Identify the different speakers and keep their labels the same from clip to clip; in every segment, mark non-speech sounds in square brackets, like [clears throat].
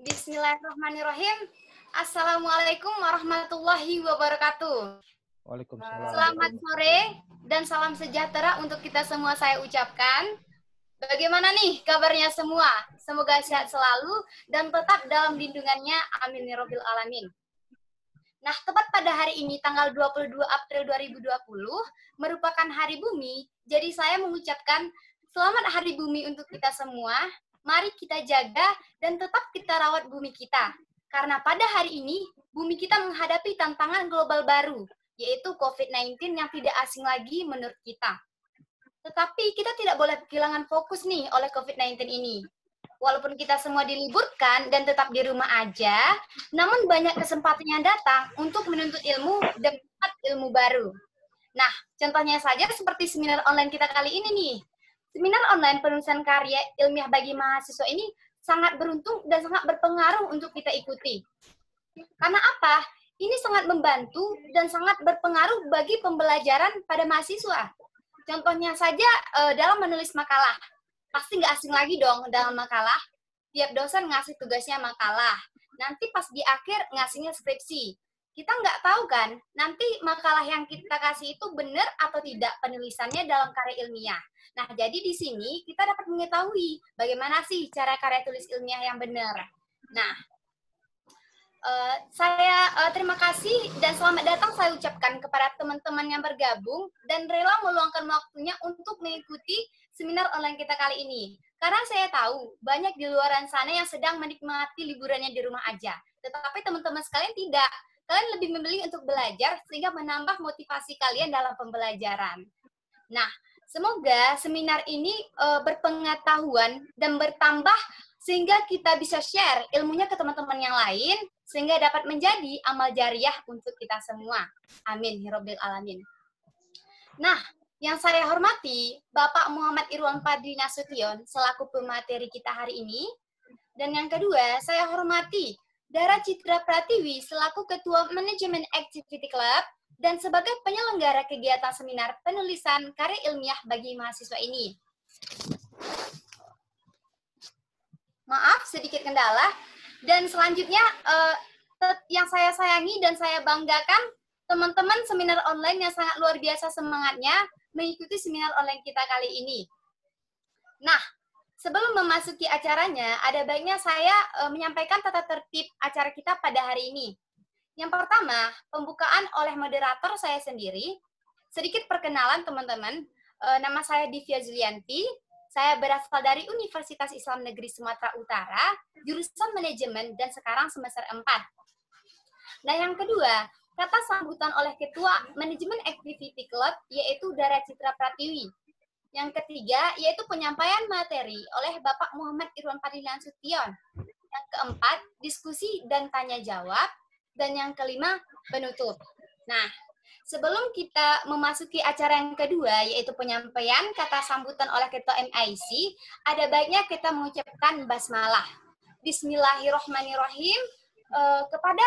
Speaker 1: Bismillahirrahmanirrahim. Assalamualaikum warahmatullahi wabarakatuh.
Speaker 2: Waalaikumsalam.
Speaker 3: Selamat
Speaker 1: sore dan salam sejahtera untuk kita semua saya ucapkan. Bagaimana nih kabarnya semua? Semoga sehat selalu dan tetap dalam lindungannya. Amin ya alamin. Nah, tepat pada hari ini, tanggal 22 April 2020, merupakan Hari Bumi, jadi saya mengucapkan selamat Hari Bumi untuk kita semua. Mari kita jaga dan tetap kita rawat bumi kita. Karena pada hari ini, bumi kita menghadapi tantangan global baru, yaitu COVID-19 yang tidak asing lagi menurut kita. Tetapi kita tidak boleh kehilangan fokus nih oleh COVID-19 ini walaupun kita semua diliburkan dan tetap di rumah aja, namun banyak kesempatan yang datang untuk menuntut ilmu dan dapat ilmu baru. Nah, contohnya saja seperti seminar online kita kali ini nih. Seminar online penulisan karya ilmiah bagi mahasiswa ini sangat beruntung dan sangat berpengaruh untuk kita ikuti. Karena apa? Ini sangat membantu dan sangat berpengaruh bagi pembelajaran pada mahasiswa. Contohnya saja eh, dalam menulis makalah pasti nggak asing lagi dong dalam makalah. Tiap dosen ngasih tugasnya makalah. Nanti pas di akhir ngasihnya skripsi. Kita nggak tahu kan, nanti makalah yang kita kasih itu benar atau tidak penulisannya dalam karya ilmiah. Nah, jadi di sini kita dapat mengetahui bagaimana sih cara karya tulis ilmiah yang benar. Nah, eh, saya eh, terima kasih dan selamat datang saya ucapkan kepada teman-teman yang bergabung dan rela meluangkan waktunya untuk mengikuti seminar online kita kali ini. Karena saya tahu banyak di luar sana yang sedang menikmati liburannya di rumah aja. Tetapi teman-teman sekalian tidak. Kalian lebih memilih untuk belajar sehingga menambah motivasi kalian dalam pembelajaran. Nah, semoga seminar ini e, berpengetahuan dan bertambah sehingga kita bisa share ilmunya ke teman-teman yang lain sehingga dapat menjadi amal jariah untuk kita semua. Amin. Hirobil ya alamin. Nah, yang saya hormati, Bapak Muhammad Irwan Padri Nasution selaku pemateri kita hari ini. Dan yang kedua, saya hormati Dara Citra Pratiwi selaku Ketua Manajemen Activity Club dan sebagai penyelenggara kegiatan seminar penulisan karya ilmiah bagi mahasiswa ini. Maaf, sedikit kendala. Dan selanjutnya, eh, yang saya sayangi dan saya banggakan teman-teman seminar online yang sangat luar biasa semangatnya mengikuti seminar online kita kali ini. Nah, sebelum memasuki acaranya, ada baiknya saya e, menyampaikan tata tertib acara kita pada hari ini. Yang pertama, pembukaan oleh moderator saya sendiri. Sedikit perkenalan teman-teman, e, nama saya Divya Zulianti, saya berasal dari Universitas Islam Negeri Sumatera Utara, jurusan manajemen dan sekarang semester 4. Nah, yang kedua, kata sambutan oleh Ketua Manajemen Activity Club, yaitu Dara Citra Pratiwi. Yang ketiga, yaitu penyampaian materi oleh Bapak Muhammad Irwan Padilan Sution. Yang keempat, diskusi dan tanya jawab. Dan yang kelima, penutup. Nah, sebelum kita memasuki acara yang kedua, yaitu penyampaian kata sambutan oleh Ketua MIC, ada baiknya kita mengucapkan basmalah. Bismillahirrahmanirrahim eh, kepada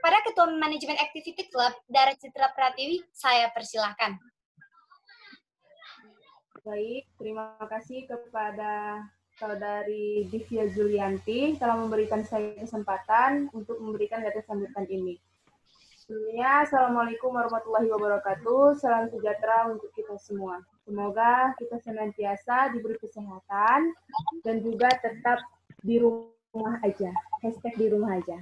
Speaker 1: kepada Ketua Manajemen Activity Club, Dara Citra Pratiwi, saya persilahkan. Baik, terima kasih kepada Saudari
Speaker 3: Divya Julianti telah memberikan saya kesempatan untuk memberikan data sambutan ini. Sebelumnya, Assalamualaikum warahmatullahi wabarakatuh. Salam sejahtera untuk kita semua. Semoga kita senantiasa diberi kesehatan dan juga tetap di rumah aja. Hashtag di rumah aja.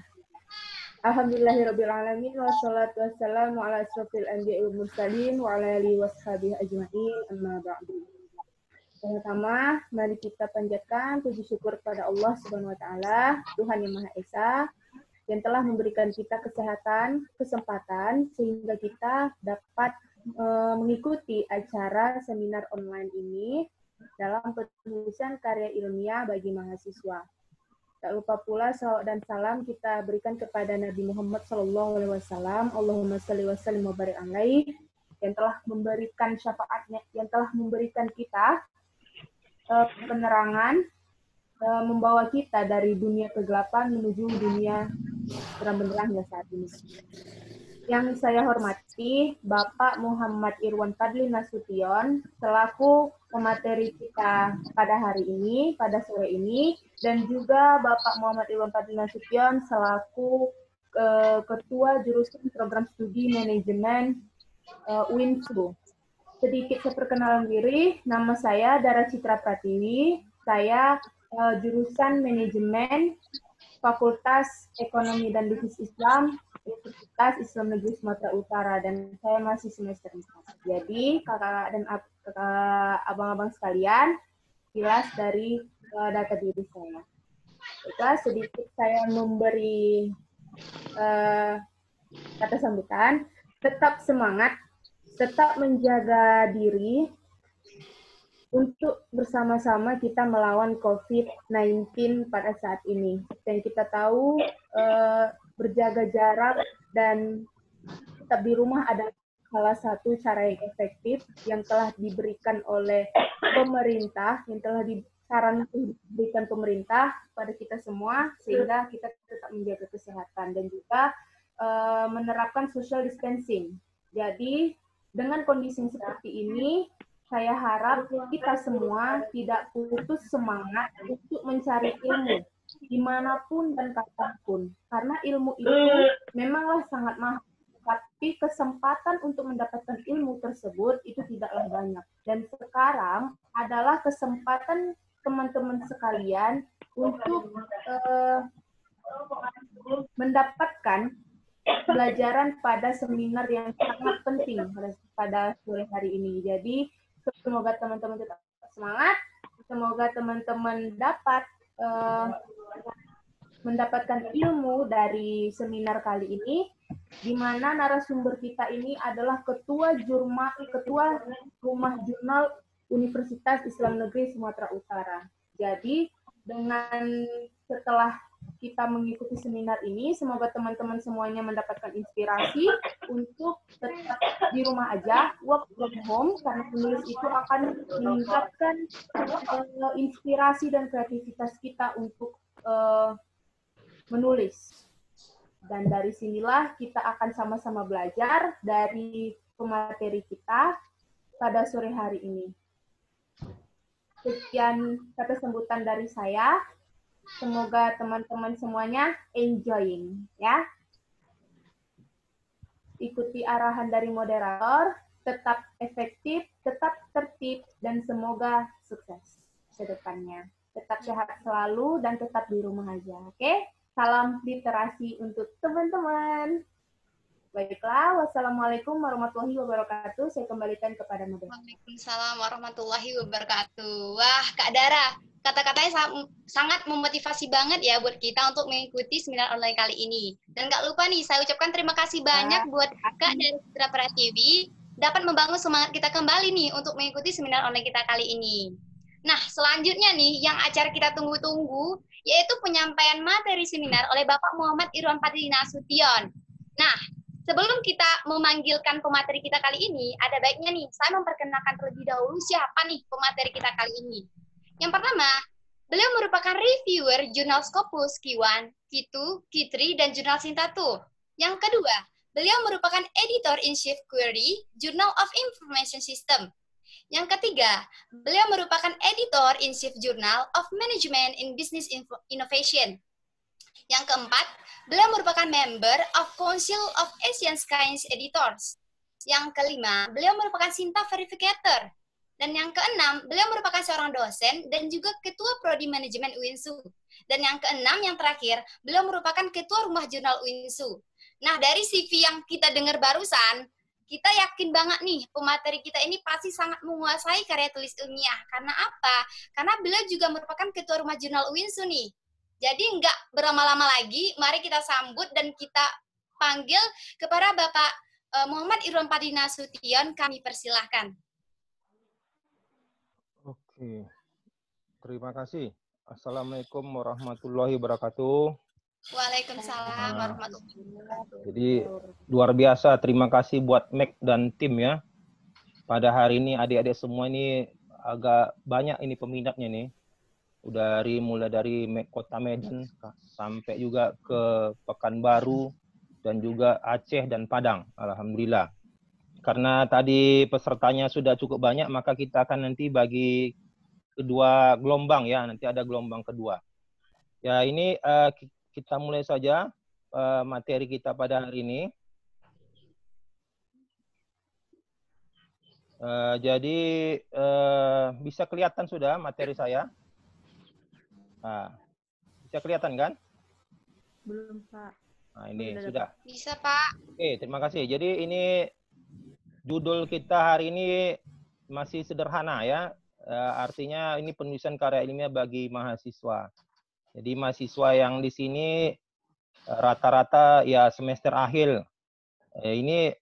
Speaker 3: Alhamdulillahirrabbilalamin Wassalatu wassalamu ala asrafil anbiya mursalin Wa ala alihi washabihi ajma'in Amma ba'du Pertama, mari kita panjatkan puji syukur kepada Allah Subhanahu wa taala, Tuhan yang Maha Esa, yang telah memberikan kita kesehatan, kesempatan sehingga kita dapat e, mengikuti acara seminar online ini dalam penulisan karya ilmiah bagi mahasiswa. Tak lupa pula salawat dan salam kita berikan kepada Nabi Muhammad Sallallahu Alaihi Wasallam. Allahumma salli wa sallim wa barik alaihi yang telah memberikan syafaatnya, yang telah memberikan kita eh, penerangan, eh, membawa kita dari dunia kegelapan menuju dunia terang benderang ya saat ini. Yang saya hormati Bapak Muhammad Irwan Padli Nasution selaku pemateri kita pada hari ini, pada sore ini, dan juga Bapak Muhammad Irwan Padli Nasution selaku uh, Ketua Jurusan Program Studi Manajemen uh, eh, UINSU. Sedikit saya perkenalkan diri, nama saya Dara Citra Pratiwi, saya uh, jurusan manajemen Fakultas Ekonomi dan Bisnis Islam Universitas Islam Negeri Sumatera Utara dan saya masih semester 4. Jadi kakak dan abang-abang sekalian, jelas dari eh, data diri saya. Kita sedikit saya memberi uh, kata sambutan. Tetap semangat, tetap menjaga diri, untuk bersama-sama kita melawan COVID-19 pada saat ini. Dan kita tahu eh, berjaga jarak dan tetap di rumah adalah salah satu cara yang efektif yang telah diberikan oleh pemerintah, yang telah di, saran diberikan pemerintah pada kita semua sehingga kita tetap menjaga kesehatan dan juga uh, menerapkan social distancing. Jadi dengan kondisi seperti ini saya harap kita semua tidak putus semangat untuk mencari ilmu dimanapun dan kapanpun. Karena ilmu itu memanglah sangat mahal. Tapi kesempatan untuk mendapatkan ilmu tersebut itu tidaklah banyak. Dan sekarang adalah kesempatan teman-teman sekalian untuk eh, mendapatkan pelajaran pada seminar yang sangat penting pada sore hari ini. Jadi Semoga teman-teman tetap semangat. Semoga teman-teman dapat uh, mendapatkan ilmu dari seminar kali ini di mana narasumber kita ini adalah ketua jurma ketua rumah jurnal Universitas Islam Negeri Sumatera Utara. Jadi dengan setelah kita mengikuti seminar ini. Semoga teman-teman semuanya mendapatkan inspirasi untuk tetap di rumah aja, work from home, karena menulis itu akan meningkatkan uh, inspirasi dan kreativitas kita untuk uh, menulis. Dan dari sinilah kita akan sama-sama belajar dari pemateri kita pada sore hari ini. Sekian kata sambutan dari saya. Semoga teman-teman semuanya enjoying ya. Ikuti arahan dari moderator, tetap efektif, tetap tertib, dan semoga sukses ke depannya. Tetap sehat selalu dan tetap di rumah aja, oke? Okay? Salam literasi untuk teman-teman. Baiklah, wassalamualaikum warahmatullahi wabarakatuh. Saya kembalikan kepada moderator.
Speaker 1: Waalaikumsalam warahmatullahi wabarakatuh. Wah, Kak Dara, kata-katanya sangat memotivasi banget ya buat kita untuk mengikuti seminar online kali ini. Dan nggak lupa nih, saya ucapkan terima kasih banyak buat Kak dari Citra TV dapat membangun semangat kita kembali nih untuk mengikuti seminar online kita kali ini. Nah, selanjutnya nih, yang acara kita tunggu-tunggu, yaitu penyampaian materi seminar oleh Bapak Muhammad Irwan Patrina Sution. Nah, sebelum kita memanggilkan pemateri kita kali ini, ada baiknya nih saya memperkenalkan terlebih dahulu siapa nih pemateri kita kali ini. Yang pertama, beliau merupakan reviewer jurnal Scopus Ki1, Ki2, q 3 dan jurnal Sintatu. Yang kedua, beliau merupakan editor in chief query Journal of Information System. Yang ketiga, beliau merupakan editor in chief Journal of Management in Business Innovation. Yang keempat, beliau merupakan member of Council of Asian Science Editors. Yang kelima, beliau merupakan Sinta Verificator. Dan yang keenam, beliau merupakan seorang dosen dan juga ketua prodi manajemen UINSU. Dan yang keenam, yang terakhir, beliau merupakan ketua rumah jurnal UINSU. Nah, dari CV yang kita dengar barusan, kita yakin banget nih pemateri kita ini pasti sangat menguasai karya tulis ilmiah. Karena apa? Karena beliau juga merupakan ketua rumah jurnal UINSU nih. Jadi nggak berlama-lama lagi, mari kita sambut dan kita panggil kepada Bapak eh, Muhammad Irwan Padina Sution, kami persilahkan.
Speaker 2: Oke, terima kasih. Assalamualaikum warahmatullahi wabarakatuh.
Speaker 4: Waalaikumsalam nah, warahmatullahi wabarakatuh.
Speaker 1: Jadi
Speaker 2: luar biasa, terima kasih buat Mac dan tim ya. Pada hari ini adik-adik semua ini agak banyak ini peminatnya nih dari mulai dari kota Medan iya, sampai juga ke Pekanbaru dan juga Aceh dan Padang alhamdulillah karena tadi pesertanya sudah cukup banyak maka kita akan nanti bagi kedua gelombang ya nanti ada gelombang kedua ya ini uh, kita mulai saja uh, materi kita pada hari ini uh, jadi uh, bisa kelihatan sudah materi saya Nah, bisa kelihatan kan?
Speaker 3: Belum, Pak.
Speaker 2: Nah, ini Belum sudah.
Speaker 3: Bisa, Pak.
Speaker 2: Oke, terima kasih. Jadi ini judul kita hari ini masih sederhana ya. Eh, artinya ini penulisan karya ilmiah bagi mahasiswa. Jadi mahasiswa yang di sini eh, rata-rata ya semester akhir. Eh, ini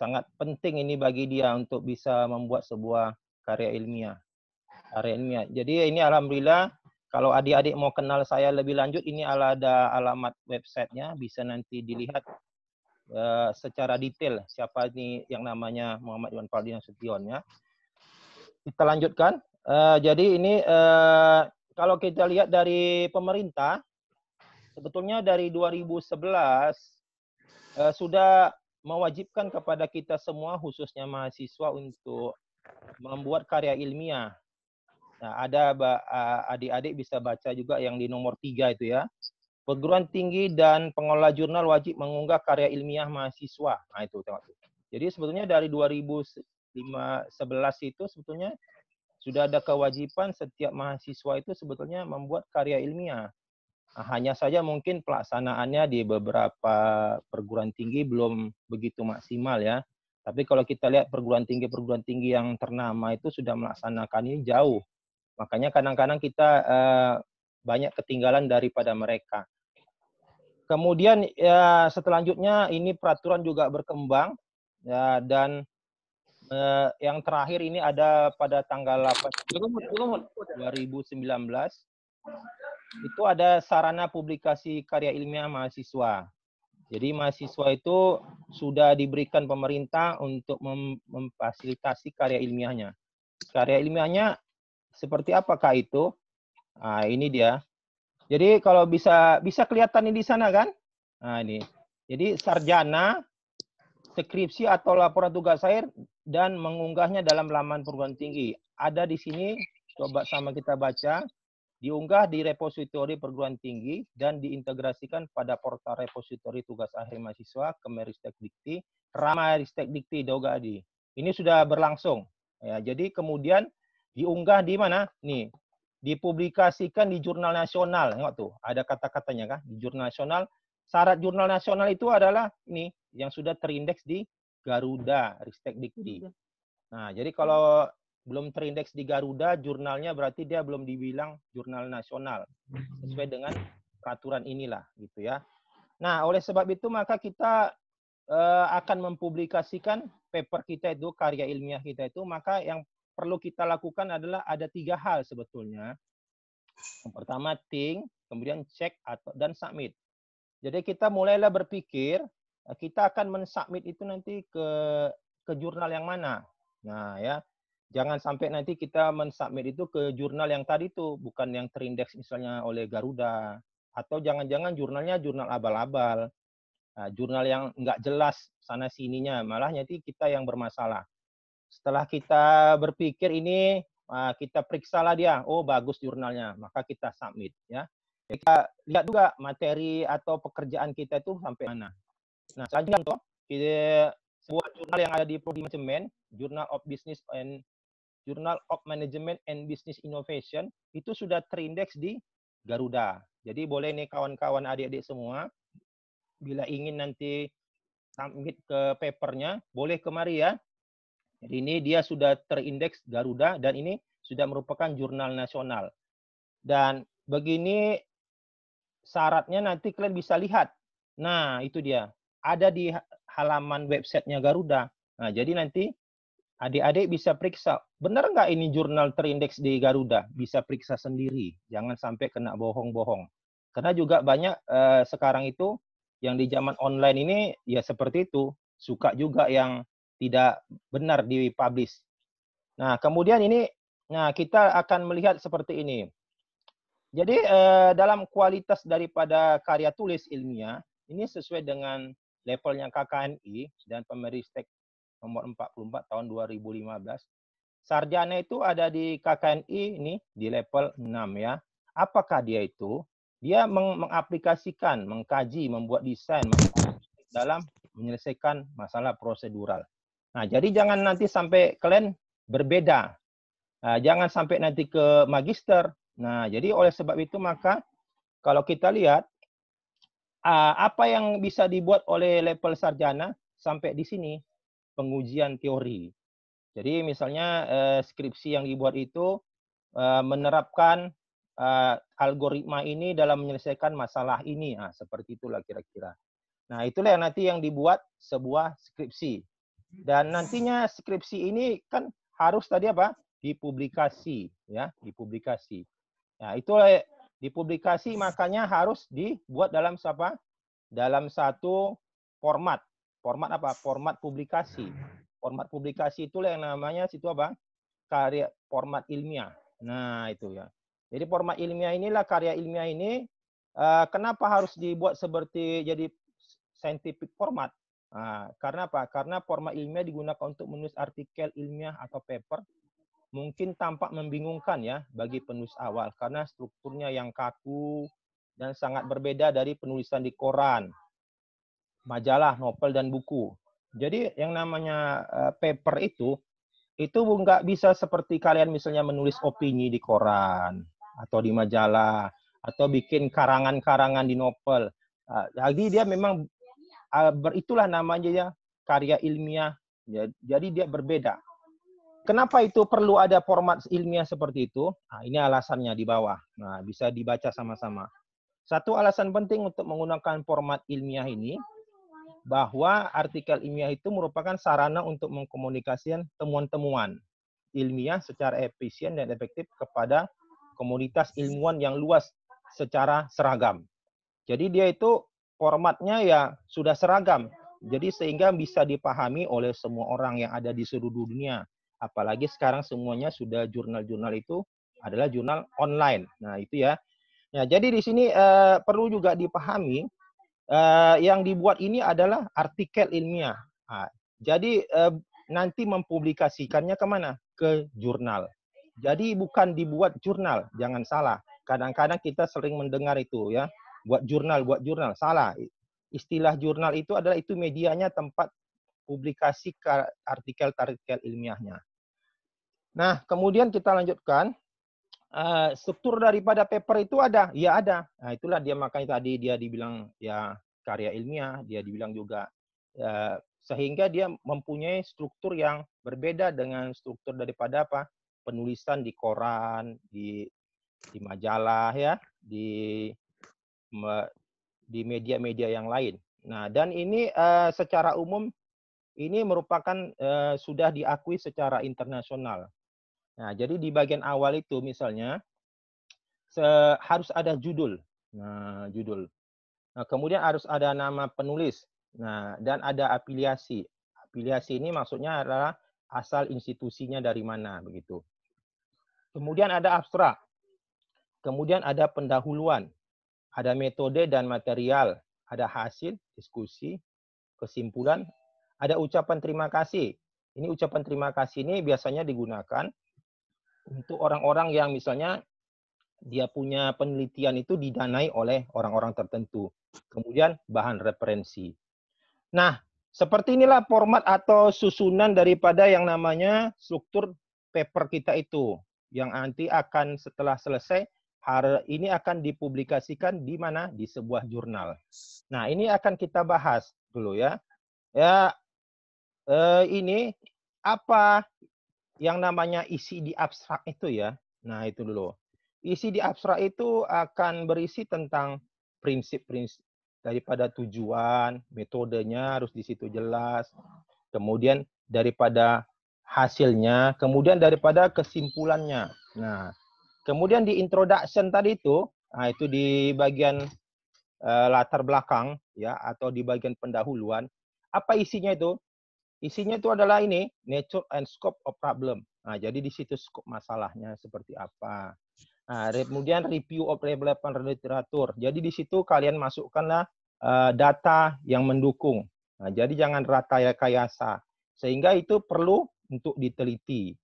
Speaker 2: sangat penting ini bagi dia untuk bisa membuat sebuah karya ilmiah. Karya ilmiah. Jadi ini alhamdulillah kalau adik-adik mau kenal saya lebih lanjut, ini ada alamat websitenya, bisa nanti dilihat uh, secara detail siapa ini yang namanya Muhammad Iwan Paldi Nasution ya. Kita lanjutkan. Uh, jadi ini uh, kalau kita lihat dari pemerintah, sebetulnya dari 2011 uh, sudah mewajibkan kepada kita semua, khususnya mahasiswa untuk membuat karya ilmiah Nah, ada adik-adik bisa baca juga yang di nomor tiga itu ya. Perguruan tinggi dan pengelola jurnal wajib mengunggah karya ilmiah mahasiswa. Nah, itu tengok tuh. Jadi sebetulnya dari 2011 itu sebetulnya sudah ada kewajiban setiap mahasiswa itu sebetulnya membuat karya ilmiah. Nah, hanya saja mungkin pelaksanaannya di beberapa perguruan tinggi belum begitu maksimal ya. Tapi kalau kita lihat perguruan tinggi-perguruan tinggi yang ternama itu sudah melaksanakan ini jauh Makanya kadang-kadang kita eh, banyak ketinggalan daripada mereka. Kemudian ya selanjutnya ini peraturan juga berkembang ya, dan eh, yang terakhir ini ada pada tanggal 8 2019 itu ada sarana publikasi karya ilmiah mahasiswa. Jadi mahasiswa itu sudah diberikan pemerintah untuk memfasilitasi karya ilmiahnya. Karya ilmiahnya seperti apakah itu? Nah, ini dia. Jadi kalau bisa bisa kelihatan ini di sana kan? Nah, ini. Jadi sarjana skripsi atau laporan tugas akhir dan mengunggahnya dalam laman perguruan tinggi. Ada di sini, coba sama kita baca. Diunggah di repositori perguruan tinggi dan diintegrasikan pada portal repositori tugas akhir mahasiswa Kemeristek Dikti, Rama Ristek Dikti Dogadi. Ini sudah berlangsung. Ya, jadi kemudian diunggah di mana? Nih, dipublikasikan di jurnal nasional. Tengok tuh, ada kata-katanya kan? Di jurnal nasional. Syarat jurnal nasional itu adalah nih yang sudah terindeks di Garuda, Ristek Dikti. Iya. Nah, jadi kalau belum terindeks di Garuda, jurnalnya berarti dia belum dibilang jurnal nasional sesuai dengan peraturan inilah gitu ya. Nah, oleh sebab itu maka kita eh, akan mempublikasikan paper kita itu karya ilmiah kita itu maka yang perlu kita lakukan adalah ada tiga hal sebetulnya. Yang pertama, think, kemudian check atau dan submit. Jadi kita mulailah berpikir eh, kita akan mensubmit itu nanti ke ke jurnal yang mana. Nah, ya. Jangan sampai nanti kita mensubmit itu ke jurnal yang tadi itu, bukan yang terindeks misalnya oleh Garuda atau jangan-jangan jurnalnya jurnal abal-abal. Nah, jurnal yang nggak jelas sana sininya, malah nanti kita yang bermasalah. Setelah kita berpikir ini, ah, kita periksa lah dia, oh bagus jurnalnya, maka kita submit ya. Kita lihat juga materi atau pekerjaan kita itu sampai mana. Nah, selanjutnya untuk kita sebuah jurnal yang ada di Prodi Manajemen, Journal of Business and jurnal of Management and Business Innovation itu sudah terindeks di Garuda. Jadi boleh nih kawan-kawan adik-adik semua bila ingin nanti submit ke papernya, boleh kemari ya. Jadi ini dia sudah terindeks Garuda dan ini sudah merupakan jurnal nasional. Dan begini syaratnya nanti kalian bisa lihat. Nah, itu dia. Ada di halaman websitenya Garuda. Nah, jadi nanti adik-adik bisa periksa. Benar nggak ini jurnal terindeks di Garuda? Bisa periksa sendiri. Jangan sampai kena bohong-bohong. Karena juga banyak eh, sekarang itu yang di zaman online ini ya seperti itu. Suka juga yang tidak benar di dipublish. Nah, kemudian ini nah kita akan melihat seperti ini. Jadi eh, dalam kualitas daripada karya tulis ilmiah ini sesuai dengan levelnya KKNI dan Pemeristek nomor 44 tahun 2015. Sarjana itu ada di KKNI ini di level 6 ya. Apakah dia itu? Dia meng mengaplikasikan, mengkaji, membuat desain dalam menyelesaikan masalah prosedural. Nah, jadi jangan nanti sampai kalian berbeda. Nah, jangan sampai nanti ke magister. Nah, jadi oleh sebab itu maka kalau kita lihat apa yang bisa dibuat oleh level sarjana sampai di sini pengujian teori. Jadi misalnya e, skripsi yang dibuat itu e, menerapkan e, algoritma ini dalam menyelesaikan masalah ini. Nah, seperti itulah kira-kira. Nah, itulah yang nanti yang dibuat sebuah skripsi. Dan nantinya skripsi ini kan harus tadi apa? Dipublikasi, ya, dipublikasi. Nah, itulah eh, dipublikasi makanya harus dibuat dalam apa? Dalam satu format. Format apa? Format publikasi. Format publikasi itu yang namanya situ apa? Karya format ilmiah. Nah, itu ya. Jadi format ilmiah inilah karya ilmiah ini eh, kenapa harus dibuat seperti jadi scientific format? Nah, karena apa? Karena forma ilmiah digunakan untuk menulis artikel ilmiah atau paper mungkin tampak membingungkan ya bagi penulis awal karena strukturnya yang kaku dan sangat berbeda dari penulisan di koran, majalah, novel dan buku. Jadi yang namanya eh, paper itu itu nggak bisa seperti kalian misalnya menulis opini di koran atau di majalah atau bikin karangan-karangan di novel. Jadi ah, dia memang Ah, itulah namanya ya karya ilmiah. Jadi dia berbeda. Kenapa itu perlu ada format ilmiah seperti itu? Nah, ini alasannya di bawah. Nah, bisa dibaca sama-sama. Satu alasan penting untuk menggunakan format ilmiah ini bahwa artikel ilmiah itu merupakan sarana untuk mengkomunikasikan temuan-temuan ilmiah secara efisien dan efektif kepada komunitas ilmuwan yang luas secara seragam. Jadi dia itu formatnya ya sudah seragam. Jadi sehingga bisa dipahami oleh semua orang yang ada di seluruh dunia. Apalagi sekarang semuanya sudah jurnal-jurnal itu adalah jurnal online. Nah, itu ya. Nah, jadi di sini eh, perlu juga dipahami eh, yang dibuat ini adalah artikel ilmiah. Nah, jadi eh, nanti mempublikasikannya kemana? Ke jurnal. Jadi bukan dibuat jurnal, jangan salah. Kadang-kadang kita sering mendengar itu ya buat jurnal, buat jurnal. Salah. Istilah jurnal itu adalah itu medianya tempat publikasi artikel-artikel ilmiahnya. Nah, kemudian kita lanjutkan. Eh, struktur daripada paper itu ada, ya ada. Nah, itulah dia makanya tadi dia dibilang ya karya ilmiah, dia dibilang juga uh, sehingga dia mempunyai struktur yang berbeda dengan struktur daripada apa penulisan di koran, di di majalah ya, di di media-media yang lain. Nah, dan ini uh, secara umum ini merupakan uh, sudah diakui secara internasional. Nah, jadi di bagian awal itu misalnya harus ada judul. Nah, judul. Nah, kemudian harus ada nama penulis. Nah, dan ada afiliasi. Afiliasi ini maksudnya adalah asal institusinya dari mana begitu. Kemudian ada abstrak. Kemudian ada pendahuluan ada metode dan material, ada hasil, diskusi, kesimpulan, ada ucapan terima kasih. Ini ucapan terima kasih ini biasanya digunakan untuk orang-orang yang misalnya dia punya penelitian itu didanai oleh orang-orang tertentu. Kemudian bahan referensi. Nah, seperti inilah format atau susunan daripada yang namanya struktur paper kita itu. Yang nanti akan setelah selesai Har ini akan dipublikasikan di mana? Di sebuah jurnal. Nah, ini akan kita bahas dulu ya. Ya, eh, ini apa yang namanya isi di abstrak itu ya. Nah, itu dulu. Isi di abstrak itu akan berisi tentang prinsip-prinsip daripada tujuan, metodenya harus di situ jelas. Kemudian daripada hasilnya, kemudian daripada kesimpulannya. Nah, Kemudian di introduction tadi itu, nah itu di bagian uh, latar belakang ya atau di bagian pendahuluan, apa isinya itu? Isinya itu adalah ini, nature and scope of problem. Nah, jadi di situ scope masalahnya seperti apa. Nah, kemudian review of relevant literature. Jadi di situ kalian masukkanlah uh, data yang mendukung. Nah, jadi jangan rata rekayasa. Sehingga itu perlu untuk diteliti.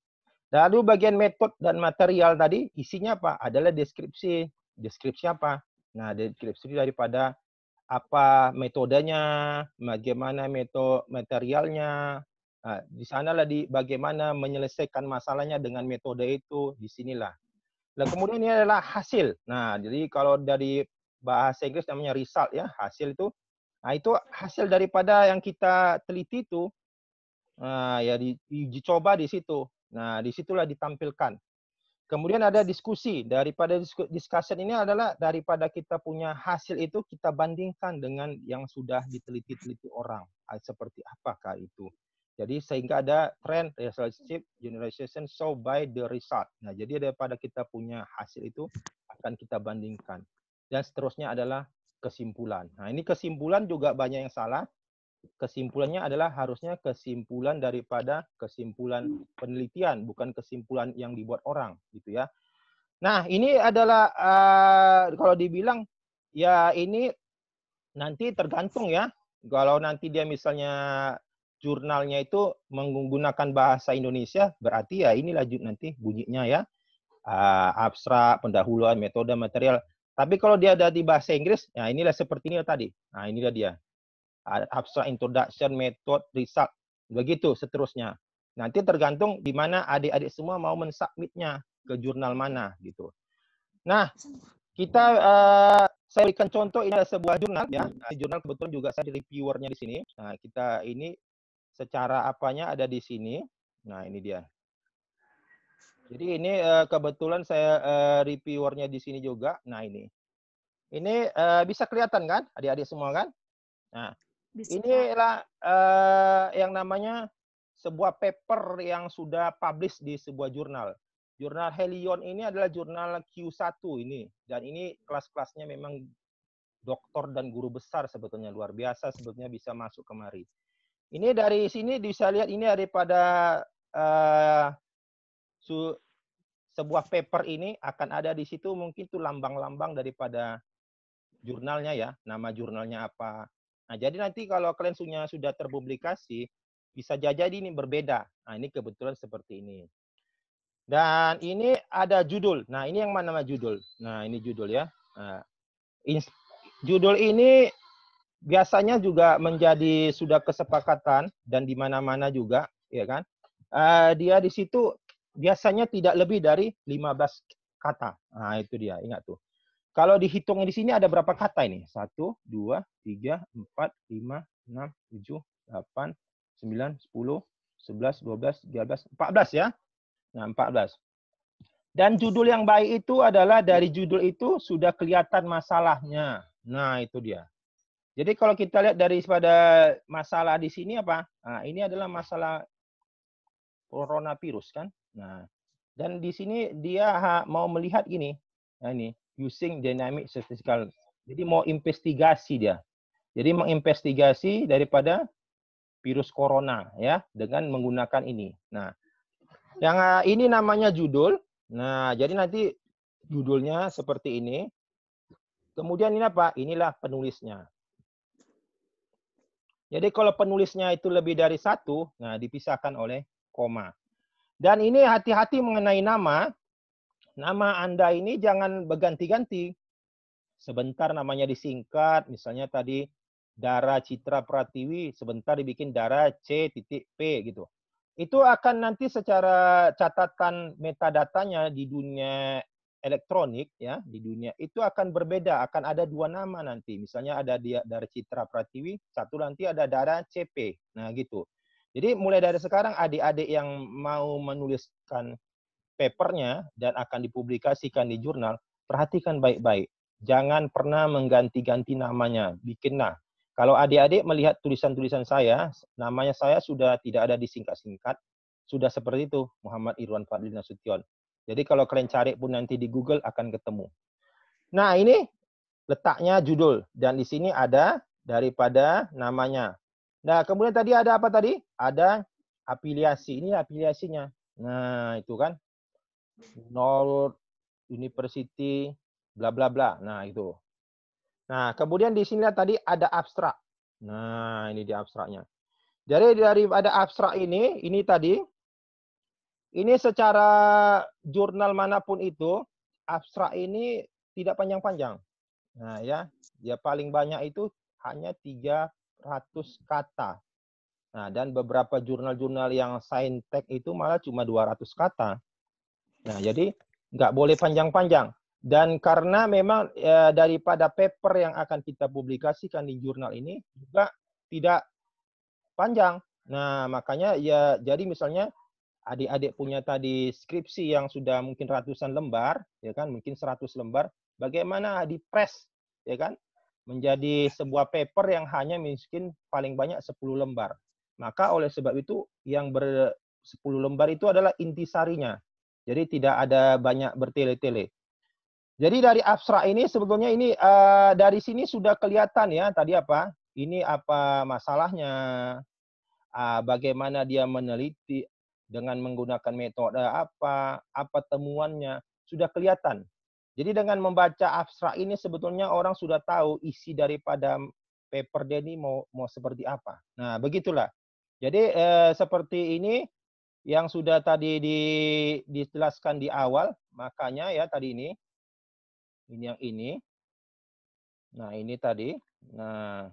Speaker 2: Lalu bagian metode dan material tadi isinya apa? Adalah deskripsi. Deskripsi apa? Nah, deskripsi daripada apa metodenya, bagaimana metode materialnya. Nah, di sanalah di bagaimana menyelesaikan masalahnya dengan metode itu, di sinilah. Lalu kemudian ini adalah hasil. Nah, jadi kalau dari bahasa Inggris namanya result ya, hasil itu. Nah, itu hasil daripada yang kita teliti itu. Nah, ya di, dicoba di situ. Nah, disitulah ditampilkan. Kemudian ada diskusi. Daripada discussion ini adalah daripada kita punya hasil itu kita bandingkan dengan yang sudah diteliti-teliti orang. Ah, seperti apakah itu. Jadi sehingga ada trend relationship generalization show by the result. Nah, jadi daripada kita punya hasil itu akan kita bandingkan. Dan seterusnya adalah kesimpulan. Nah, ini kesimpulan juga banyak yang salah kesimpulannya adalah harusnya kesimpulan daripada kesimpulan hmm. penelitian, bukan kesimpulan yang dibuat orang, gitu ya. Nah, ini adalah uh, kalau dibilang ya ini nanti tergantung ya. Kalau nanti dia misalnya jurnalnya itu menggunakan bahasa Indonesia, berarti ya ini lanjut nanti bunyinya ya. Uh, abstrak, pendahuluan, metode, material. Tapi kalau dia ada di bahasa Inggris, ya inilah seperti ini tadi. Nah, inilah dia abstract introduction, method, result, begitu seterusnya. Nanti tergantung di mana adik-adik semua mau mensubmitnya ke jurnal mana gitu. Nah, kita uh, saya berikan contoh ini adalah sebuah jurnal ya. Nah, jurnal kebetulan juga saya di reviewernya di sini. Nah, kita ini secara apanya ada di sini. Nah, ini dia. Jadi ini uh, kebetulan saya uh, reviewernya di sini juga. Nah, ini. Ini uh, bisa kelihatan kan adik-adik semua kan? Nah, Bismillah. Inilah uh, yang namanya sebuah paper yang sudah publish di sebuah jurnal. Jurnal Helion ini adalah jurnal Q1 ini dan ini kelas-kelasnya memang doktor dan guru besar sebetulnya luar biasa sebetulnya bisa masuk kemari. Ini dari sini bisa lihat ini daripada uh, sebuah paper ini akan ada di situ mungkin itu lambang-lambang daripada jurnalnya ya, nama jurnalnya apa, Nah, jadi nanti kalau kalian sudah terpublikasi, bisa jadi ini berbeda. Nah, ini kebetulan seperti ini. Dan ini ada judul. Nah, ini yang mana nama judul? Nah, ini judul ya. Nah, judul ini biasanya juga menjadi sudah kesepakatan dan di mana-mana juga, ya kan? Uh, dia di situ biasanya tidak lebih dari 15 kata. Nah, itu dia, ingat tuh. Kalau dihitung di sini ada berapa kata ini? 1, 2, 3, 4, 5, 6, 7, 8, 9, 10, 11, 12, 13, 14 ya. Nah, 14. Dan judul yang baik itu adalah dari judul itu sudah kelihatan masalahnya. Nah, itu dia. Jadi kalau kita lihat dari pada masalah di sini apa? Nah, ini adalah masalah coronavirus kan. Nah, dan di sini dia mau melihat gini. Nah, ini using dynamic statistical. Jadi mau investigasi dia. Jadi menginvestigasi daripada virus corona ya dengan menggunakan ini. Nah, yang eh, ini namanya judul. Nah, jadi nanti judulnya seperti ini. Kemudian ini apa? Inilah penulisnya. Jadi kalau penulisnya itu lebih dari satu, nah dipisahkan oleh koma. Dan ini hati-hati mengenai nama, Nama Anda ini jangan berganti-ganti. Sebentar namanya disingkat, misalnya tadi Dara Citra Pratiwi, sebentar dibikin Dara C titik P gitu. Itu akan nanti secara catatan metadatanya di dunia elektronik ya di dunia itu akan berbeda akan ada dua nama nanti misalnya ada dia Dara Citra Pratiwi satu nanti ada Dara CP nah gitu jadi mulai dari sekarang adik-adik yang mau menuliskan papernya dan akan dipublikasikan di jurnal, perhatikan baik-baik. Jangan pernah mengganti-ganti namanya, bikinlah. Kalau adik-adik melihat tulisan-tulisan saya, namanya saya sudah tidak ada disingkat-singkat, sudah seperti itu, Muhammad Irwan Fadli Nasution. Jadi kalau kalian cari pun nanti di Google akan ketemu. Nah ini letaknya judul, dan di sini ada daripada namanya. Nah kemudian tadi ada apa tadi? Ada afiliasi, ini afiliasinya. Nah, itu kan. North University, bla bla bla. Nah, itu. Nah, kemudian di sini tadi ada abstrak. Nah, ini di abstraknya. Jadi dari ada abstrak ini, ini tadi, ini secara jurnal manapun itu, abstrak ini tidak panjang-panjang. Nah, ya, ya paling banyak itu hanya 300 kata. Nah, dan beberapa jurnal-jurnal yang saintek itu malah cuma 200 kata. Nah, jadi nggak boleh panjang-panjang. Dan karena memang e, daripada paper yang akan kita publikasikan di jurnal ini juga tidak panjang. Nah, makanya ya jadi misalnya adik-adik punya tadi skripsi yang sudah mungkin ratusan lembar, ya kan, mungkin seratus lembar, bagaimana di press, ya kan, menjadi sebuah paper yang hanya miskin paling banyak 10 lembar. Maka oleh sebab itu yang ber 10 lembar itu adalah intisarinya. Jadi tidak ada banyak bertele-tele. Jadi dari abstrak ini sebetulnya ini uh, dari sini sudah kelihatan ya tadi apa? Ini apa masalahnya? Uh, bagaimana dia meneliti dengan menggunakan metode apa? Apa temuannya? Sudah kelihatan. Jadi dengan membaca abstrak ini sebetulnya orang sudah tahu isi daripada paper Denny mau mau seperti apa. Nah, begitulah. Jadi uh, seperti ini yang sudah tadi di, dijelaskan di awal, makanya ya tadi ini, ini yang ini, nah ini tadi, nah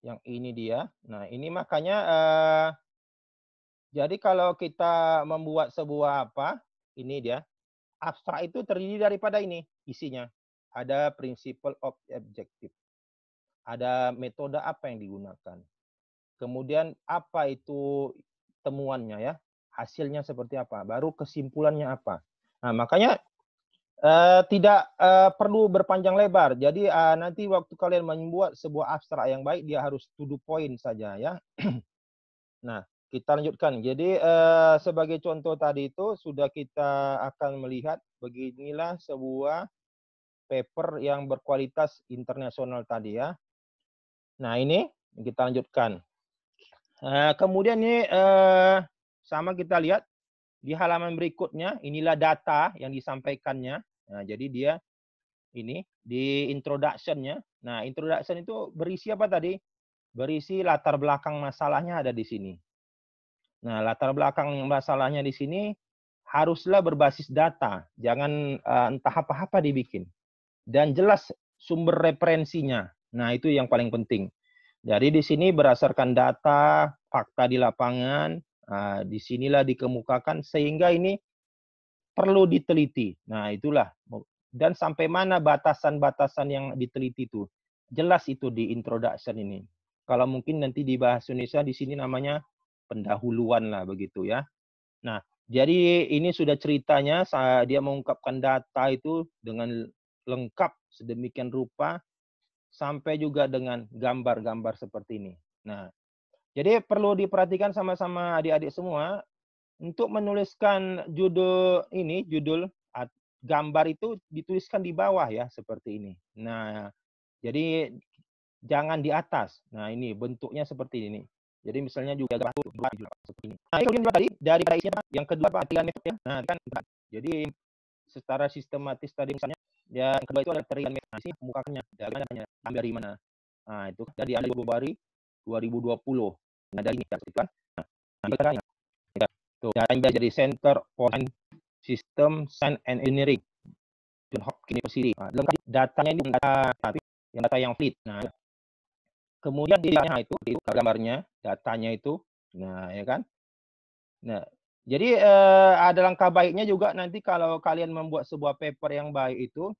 Speaker 2: yang ini dia, nah ini makanya eh, jadi kalau kita membuat sebuah apa, ini dia, abstrak itu terdiri daripada ini isinya, ada prinsipal of objektif, ada metode apa yang digunakan, kemudian apa itu temuannya ya, hasilnya seperti apa, baru kesimpulannya apa. Nah, makanya eh, tidak eh, perlu berpanjang lebar. Jadi eh, nanti waktu kalian membuat sebuah abstrak yang baik, dia harus to poin saja ya. [clears throat] nah, kita lanjutkan. Jadi eh, sebagai contoh tadi itu sudah kita akan melihat beginilah sebuah paper yang berkualitas internasional tadi ya. Nah ini kita lanjutkan. Eh, kemudian ini uh, eh, sama kita lihat di halaman berikutnya inilah data yang disampaikannya. Nah, jadi dia ini di introductionnya Nah, introduction itu berisi apa tadi? Berisi latar belakang masalahnya ada di sini. Nah, latar belakang masalahnya di sini haruslah berbasis data, jangan uh, entah apa-apa dibikin. Dan jelas sumber referensinya. Nah, itu yang paling penting. Jadi di sini berdasarkan data, fakta di lapangan, nah, disinilah dikemukakan sehingga ini perlu diteliti. Nah itulah dan sampai mana batasan-batasan yang diteliti itu jelas itu di introduction ini. Kalau mungkin nanti di bahasa Indonesia di sini namanya pendahuluan lah begitu ya. Nah jadi ini sudah ceritanya dia mengungkapkan data itu dengan lengkap sedemikian rupa sampai juga dengan gambar-gambar seperti ini. Nah, jadi perlu diperhatikan sama-sama adik-adik semua untuk menuliskan judul ini, judul gambar itu dituliskan di bawah ya seperti ini. Nah, jadi jangan di atas. Nah, ini bentuknya seperti ini. Jadi misalnya juga seperti ini. Nah, itu tadi dari isinya yang kedua perhatikan ya. Nah, kan jadi secara sistematis tadi misalnya yang kedua itu ada perikan mekanisme mukanya jangan hanya ambil dari mana nah itu kan jadi ambil Bobari 2020 nah dari ini kan nah caranya ya. tuh dia dari Center for System Science and Engineering John Hopkins University nah, lengkap datanya ini data tapi yang data yang fleet nah kemudian dia itu, itu gambarnya datanya itu nah ya kan nah jadi eh, ada langkah baiknya juga nanti kalau kalian membuat sebuah paper yang baik itu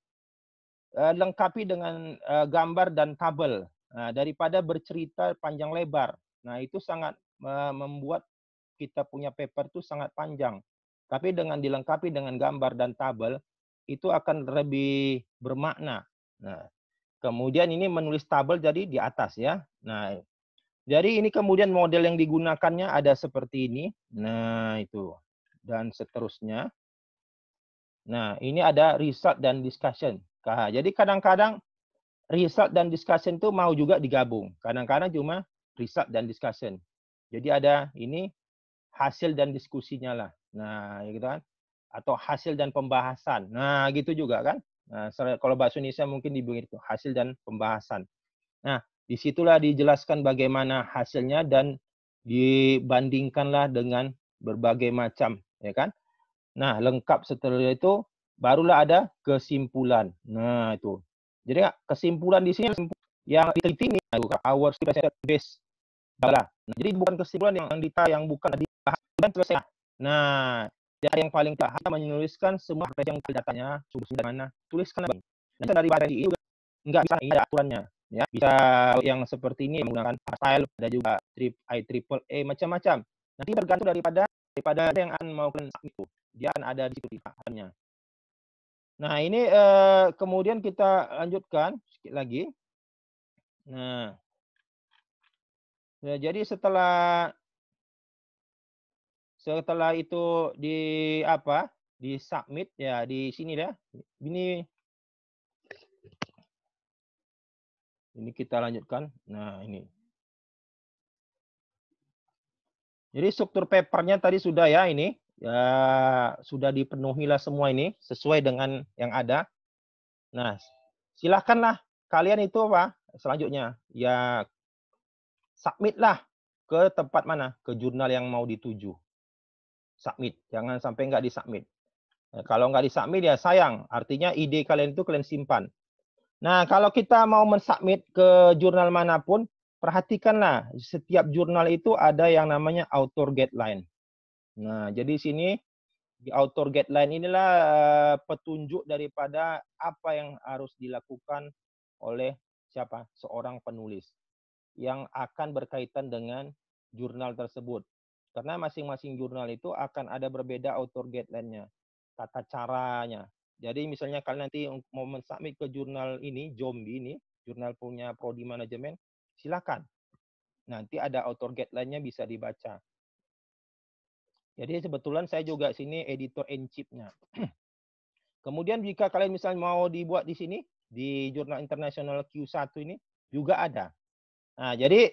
Speaker 2: eh, lengkapi dengan eh, gambar dan tabel nah, daripada bercerita panjang lebar. Nah itu sangat eh, membuat kita punya paper itu sangat panjang. Tapi dengan dilengkapi dengan gambar dan tabel itu akan lebih bermakna. Nah kemudian ini menulis tabel jadi di atas ya. Nah jadi ini kemudian model yang digunakannya ada seperti ini. Nah, itu. Dan seterusnya. Nah, ini ada result dan discussion. Nah, jadi kadang-kadang result dan discussion itu mau juga digabung. Kadang-kadang cuma result dan discussion. Jadi ada ini hasil dan diskusinya lah. Nah, ya gitu kan. Atau hasil dan pembahasan. Nah, gitu juga kan. Nah, kalau bahasa Indonesia mungkin dibikin itu hasil dan pembahasan. Nah, Disitulah dijelaskan bagaimana hasilnya dan dibandingkanlah dengan berbagai macam, ya kan? Nah, lengkap setelah itu barulah ada kesimpulan. Nah, itu. Jadi kesimpulan di sini yang diteliti ini our base Nah, jadi bukan kesimpulan yang, yang dita yang bukan dibahas dan selesai. Nah, dari yang paling tahan menuliskan semua yang datanya sumber mana tuliskan. Nah, dari bahasa ini enggak bisa ada aturannya ya bisa yang seperti ini menggunakan file ada juga trip i triple e macam-macam nanti tergantung daripada daripada yang akan mau itu dia akan ada di situ nah ini eh, kemudian kita lanjutkan sedikit lagi nah ya, jadi setelah setelah itu di apa di submit ya di sini ya ini Ini kita lanjutkan. Nah, ini. Jadi struktur papernya tadi sudah ya ini. Ya, sudah dipenuhilah semua ini sesuai dengan yang ada. Nah, silakanlah kalian itu apa selanjutnya ya submitlah ke tempat mana ke jurnal yang mau dituju submit jangan sampai nggak di submit. kalau nggak di submit ya sayang artinya ide kalian itu kalian simpan Nah, kalau kita mau mensubmit ke jurnal manapun, perhatikanlah setiap jurnal itu ada yang namanya author guideline. Nah, jadi sini di author guideline inilah eh, petunjuk daripada apa yang harus dilakukan oleh siapa? Seorang penulis yang akan berkaitan dengan jurnal tersebut. Karena masing-masing jurnal itu akan ada berbeda author guideline-nya, tata caranya, jadi misalnya kalian nanti mau mensubmit ke jurnal ini, Jombi ini, jurnal punya prodi manajemen, silakan. Nanti ada author guideline-nya bisa dibaca. Jadi sebetulnya saya juga sini editor in chief-nya. [clears throat] Kemudian jika kalian misalnya mau dibuat di sini di jurnal internasional Q1 ini juga ada. Nah, jadi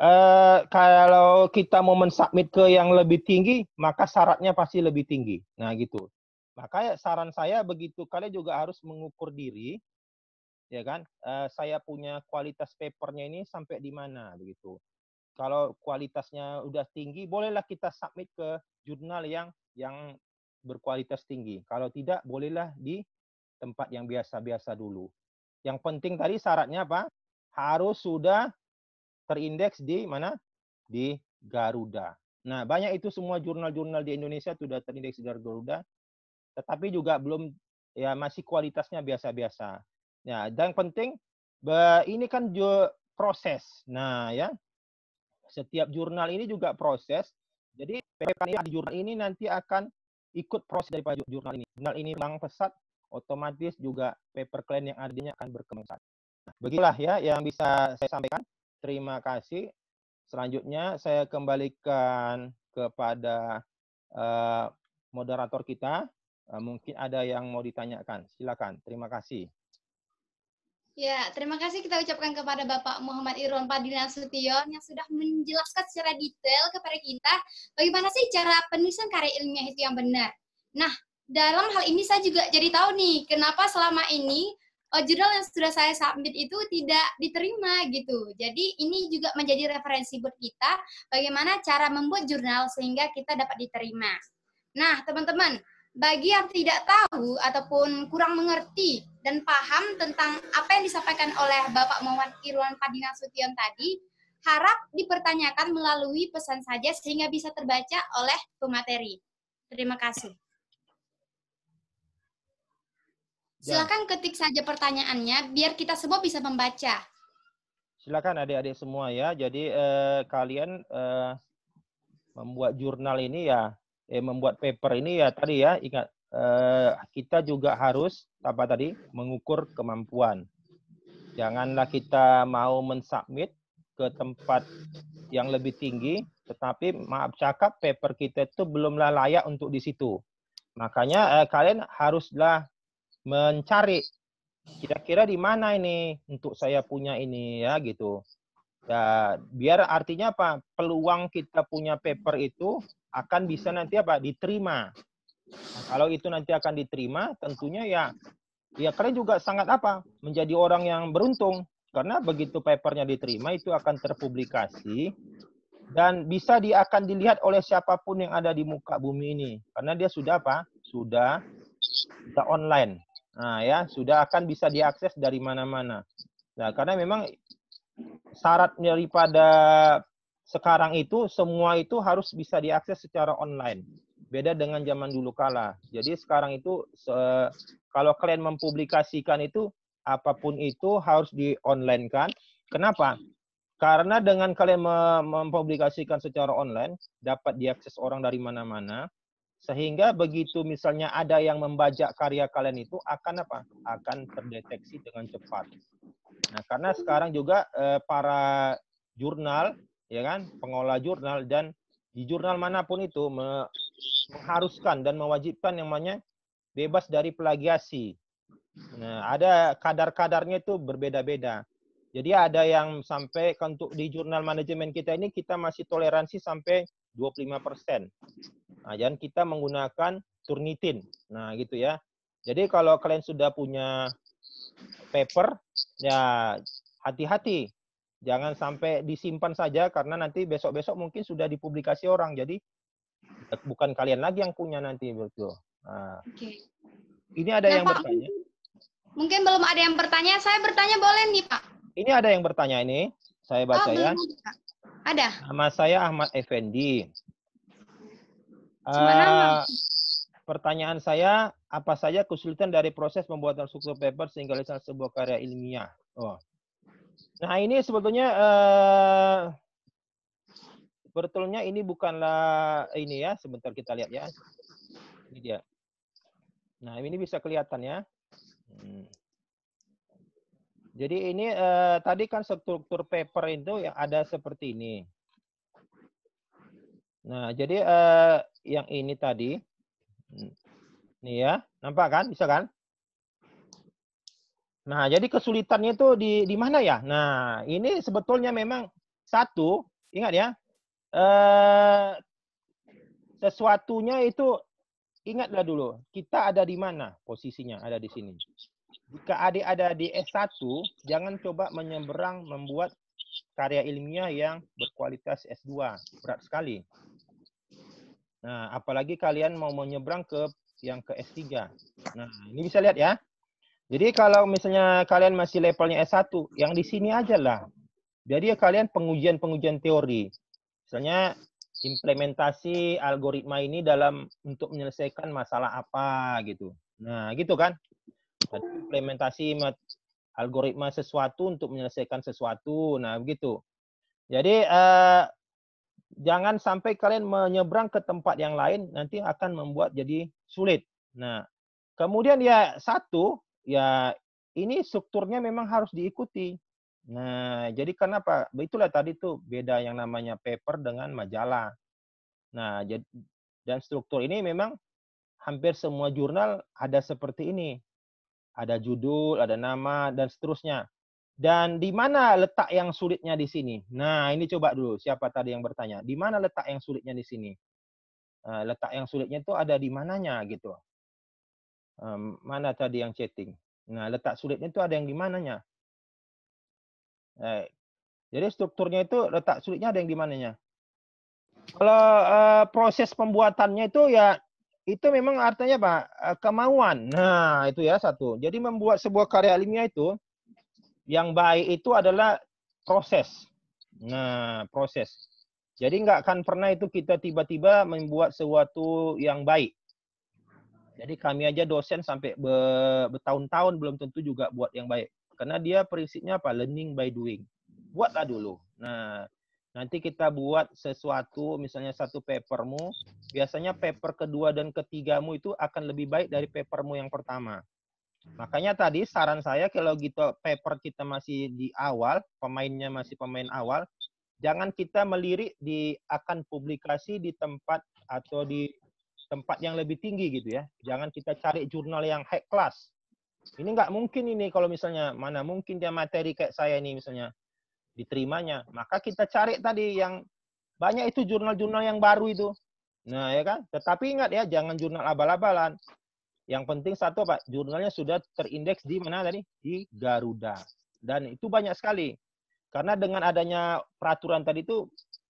Speaker 2: eh, kalau kita mau mensubmit ke yang lebih tinggi, maka syaratnya pasti lebih tinggi. Nah, gitu. Maka saran saya begitu kalian juga harus mengukur diri, ya kan? E, saya punya kualitas papernya ini sampai di mana begitu. Kalau kualitasnya udah tinggi, bolehlah kita submit ke jurnal yang yang berkualitas tinggi. Kalau tidak, bolehlah di tempat yang biasa-biasa dulu. Yang penting tadi syaratnya apa? Harus sudah terindeks di mana? Di Garuda. Nah, banyak itu semua jurnal-jurnal di Indonesia sudah terindeks di Garuda tetapi juga belum ya masih kualitasnya biasa-biasa. Ya, dan penting ini kan proses. Nah, ya. Setiap jurnal ini juga proses. Jadi paper di jurnal ini nanti akan ikut proses pajak jurnal ini. Jurnal ini memang pesat, otomatis juga paper claim yang adanya akan berkembang pesat. Nah, begitulah ya yang bisa saya sampaikan. Terima kasih. Selanjutnya saya kembalikan kepada uh, moderator kita Eh, mungkin ada yang mau ditanyakan. Silakan. Terima kasih.
Speaker 1: Ya, terima kasih kita ucapkan kepada Bapak Muhammad Irwan Padina Sution yang sudah menjelaskan secara detail kepada kita bagaimana sih cara penulisan karya ilmiah itu yang benar. Nah, dalam hal ini saya juga jadi tahu nih kenapa selama ini eh, jurnal yang sudah saya submit itu tidak diterima gitu. Jadi ini juga menjadi referensi buat kita bagaimana cara membuat jurnal sehingga kita dapat diterima. Nah, teman-teman, bagi yang tidak tahu ataupun kurang mengerti dan paham tentang apa yang disampaikan oleh Bapak Muhammad Irwan Padina Sution tadi, harap dipertanyakan melalui pesan saja sehingga bisa terbaca oleh pemateri. Terima kasih. Ya. Silakan ketik saja pertanyaannya biar kita semua bisa membaca.
Speaker 2: Silakan adik-adik semua ya. Jadi eh, kalian eh, membuat jurnal ini ya eh, membuat paper ini ya tadi ya ingat eh, kita juga harus apa tadi mengukur kemampuan. Janganlah kita mau mensubmit ke tempat yang lebih tinggi, tetapi maaf cakap paper kita itu belumlah layak untuk di situ. Makanya eh, kalian haruslah mencari kira-kira di mana ini untuk saya punya ini ya gitu. Ya, biar artinya apa? Peluang kita punya paper itu akan bisa nanti apa diterima. Nah, kalau itu nanti akan diterima, tentunya ya ya kalian juga sangat apa menjadi orang yang beruntung karena begitu papernya diterima itu akan terpublikasi dan bisa dia akan dilihat oleh siapapun yang ada di muka bumi ini karena dia sudah apa sudah sudah online nah ya sudah akan bisa diakses dari mana-mana nah karena memang syarat daripada sekarang itu semua itu harus bisa diakses secara online. Beda dengan zaman dulu kala. Jadi sekarang itu se kalau kalian mempublikasikan itu apapun itu harus di online kan. Kenapa? Karena dengan kalian mempublikasikan secara online dapat diakses orang dari mana-mana sehingga begitu misalnya ada yang membajak karya kalian itu akan apa? akan terdeteksi dengan cepat. Nah, karena sekarang juga eh, para jurnal ya kan, pengelola jurnal dan di jurnal manapun itu mengharuskan dan mewajibkan yang namanya bebas dari plagiasi. Nah, ada kadar-kadarnya itu berbeda-beda. Jadi ada yang sampai untuk di jurnal manajemen kita ini kita masih toleransi sampai 25 persen. Nah, dan kita menggunakan turnitin. Nah, gitu ya. Jadi kalau kalian sudah punya paper, ya hati-hati. Jangan sampai disimpan saja karena nanti besok-besok mungkin sudah dipublikasi orang. Jadi bukan kalian lagi yang punya nanti menurutku. Nah, Oke. Ini ada nah, yang Pak, bertanya.
Speaker 1: Mungkin belum ada yang bertanya. Saya bertanya boleh nih Pak.
Speaker 2: Ini ada yang bertanya ini. Saya oh, baca oh, ya. Ada. Nama saya Ahmad Effendi. uh, pertanyaan saya, apa saja kesulitan dari proses pembuatan struktur paper sehingga lisan sebuah karya ilmiah? Oh, Nah ini sebetulnya uh, sebetulnya ini bukanlah ini ya. Sebentar kita lihat ya. Ini dia. Nah ini bisa kelihatan ya. Hmm. Jadi ini eh, tadi kan struktur paper itu yang ada seperti ini. Nah, jadi eh, yang ini tadi, hmm. nih ya, nampak kan? Bisa kan? Nah, jadi kesulitannya itu di, di mana ya? Nah, ini sebetulnya memang satu, ingat ya, eh, sesuatunya itu ingatlah dulu, kita ada di mana posisinya, ada di sini. Jika adik ada di S1, jangan coba menyeberang membuat karya ilmiah yang berkualitas S2. Berat sekali. Nah, apalagi kalian mau menyeberang ke yang ke S3. Nah, ini bisa lihat ya. Jadi kalau misalnya kalian masih levelnya S1, yang di sini aja lah. Jadi ya kalian pengujian-pengujian teori. Misalnya implementasi algoritma ini dalam untuk menyelesaikan masalah apa gitu. Nah, gitu kan? implementasi algoritma sesuatu untuk menyelesaikan sesuatu. Nah, begitu. Jadi eh, jangan sampai kalian menyeberang ke tempat yang lain nanti akan membuat jadi sulit. Nah, kemudian ya satu ya ini strukturnya memang harus diikuti. Nah, jadi kenapa? Itulah tadi tuh beda yang namanya paper dengan majalah. Nah, dan struktur ini memang hampir semua jurnal ada seperti ini. Ada judul, ada nama dan seterusnya. Dan di mana letak yang sulitnya di sini? Nah, ini coba dulu siapa tadi yang bertanya. Di mana letak yang sulitnya di sini? Eh, letak yang sulitnya itu ada di mananya gitu um, mana tadi yang chatting. Nah, letak sulitnya itu ada yang di mananya. Right. Eh, jadi strukturnya itu letak sulitnya ada yang di mananya. Kalau uh, proses pembuatannya itu ya itu memang artinya Pak eh, kemauan. Nah, itu ya satu. Jadi membuat sebuah karya ilmiah itu yang baik itu adalah proses. Nah, proses. Jadi nggak akan pernah itu kita tiba-tiba membuat sesuatu yang baik. Jadi kami aja dosen sampai bertahun-tahun belum tentu juga buat yang baik. Karena dia prinsipnya apa? Learning by doing. Buatlah dulu. Nah, nanti kita buat sesuatu, misalnya satu papermu, biasanya paper kedua dan ketigamu itu akan lebih baik dari papermu yang pertama. Makanya tadi saran saya kalau gitu paper kita masih di awal, pemainnya masih pemain awal, jangan kita melirik di akan publikasi di tempat atau di tempat yang lebih tinggi gitu ya. Jangan kita cari jurnal yang high class. Ini nggak mungkin ini kalau misalnya mana mungkin dia materi kayak saya ini misalnya diterimanya. Maka kita cari tadi yang banyak itu jurnal-jurnal yang baru itu. Nah ya kan. Tetapi ingat ya jangan jurnal abal-abalan. Yang penting satu Pak, jurnalnya sudah terindeks di mana tadi? Di Garuda. Dan itu banyak sekali. Karena dengan adanya peraturan tadi itu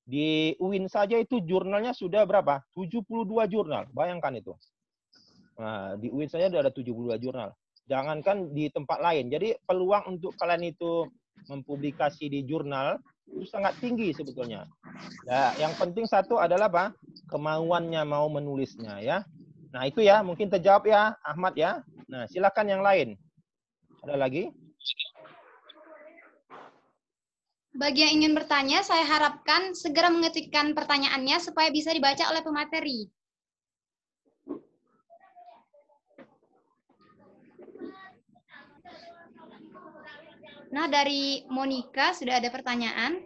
Speaker 2: di UIN saja itu jurnalnya sudah berapa? 72 jurnal. Bayangkan itu. Nah, di UIN saja sudah ada 72 jurnal. Jangankan di tempat lain. Jadi peluang untuk kalian itu mempublikasi di jurnal itu sangat tinggi sebetulnya. Ya, yang penting satu adalah apa? Kemauannya mau menulisnya ya. Nah, itu ya mungkin terjawab ya Ahmad ya. Nah, silakan yang lain. Ada lagi?
Speaker 1: Bagi yang ingin bertanya, saya harapkan segera mengetikkan pertanyaannya supaya bisa dibaca oleh pemateri. Nah, dari Monica sudah ada pertanyaan.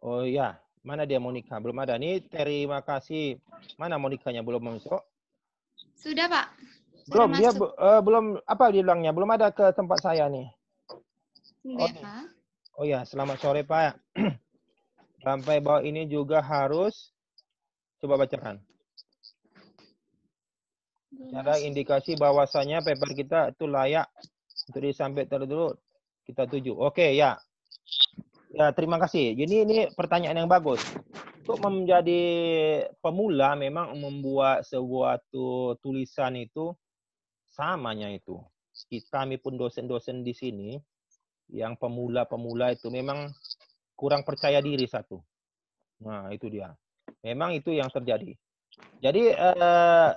Speaker 2: Oh iya, mana dia Monica? Belum ada. Nih, terima kasih. Mana Monikanya? Belum masuk? Sudah, Pak. Sudah belum, masuk. dia uh, eh, belum, apa dia bilangnya? Belum ada ke tempat saya nih. Oh, oh ya, selamat sore Pak. Sampai [clears throat] bawah ini juga harus coba bacakan. Cara indikasi bahwasanya paper kita itu layak untuk disampai terdulu kita tuju. Oke ya. Ya, terima kasih. Jadi ini pertanyaan yang bagus. Untuk menjadi pemula memang membuat sebuah tulisan itu samanya itu. Kami pun dosen-dosen di sini yang pemula-pemula itu memang kurang percaya diri satu. Nah, itu dia. Memang itu yang terjadi. Jadi eh,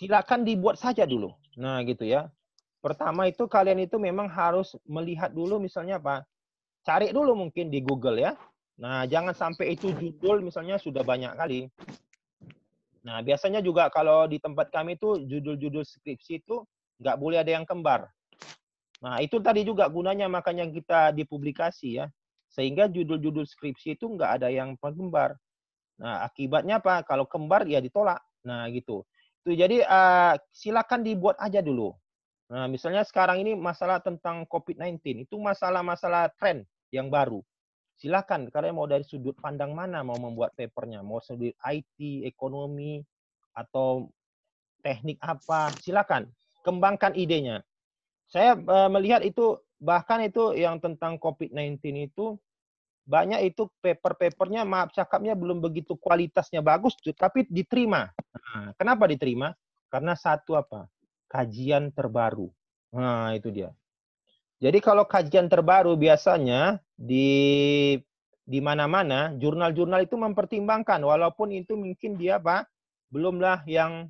Speaker 2: silakan dibuat saja dulu. Nah, gitu ya. Pertama itu kalian itu memang harus melihat dulu misalnya apa? Cari dulu mungkin di Google ya. Nah, jangan sampai itu judul misalnya sudah banyak kali. Nah, biasanya juga kalau di tempat kami itu judul-judul skripsi itu nggak boleh ada yang kembar. Nah, itu tadi juga gunanya makanya kita dipublikasi ya. Sehingga judul-judul skripsi itu enggak ada yang penggembar. Nah, akibatnya apa? Kalau kembar ya ditolak. Nah, gitu. Itu jadi uh, silakan dibuat aja dulu. Nah, misalnya sekarang ini masalah tentang COVID-19 itu masalah-masalah tren yang baru. Silakan kalian mau dari sudut pandang mana mau membuat papernya, mau sudut IT, ekonomi atau teknik apa, silakan kembangkan idenya. Saya uh, melihat itu bahkan itu yang tentang COVID-19 itu banyak itu paper-papernya maaf cakapnya belum begitu kualitasnya bagus tapi diterima. Nah, kenapa diterima? Karena satu apa? Kajian terbaru. Nah, itu dia. Jadi kalau kajian terbaru biasanya di di mana-mana jurnal-jurnal itu mempertimbangkan walaupun itu mungkin dia apa belumlah yang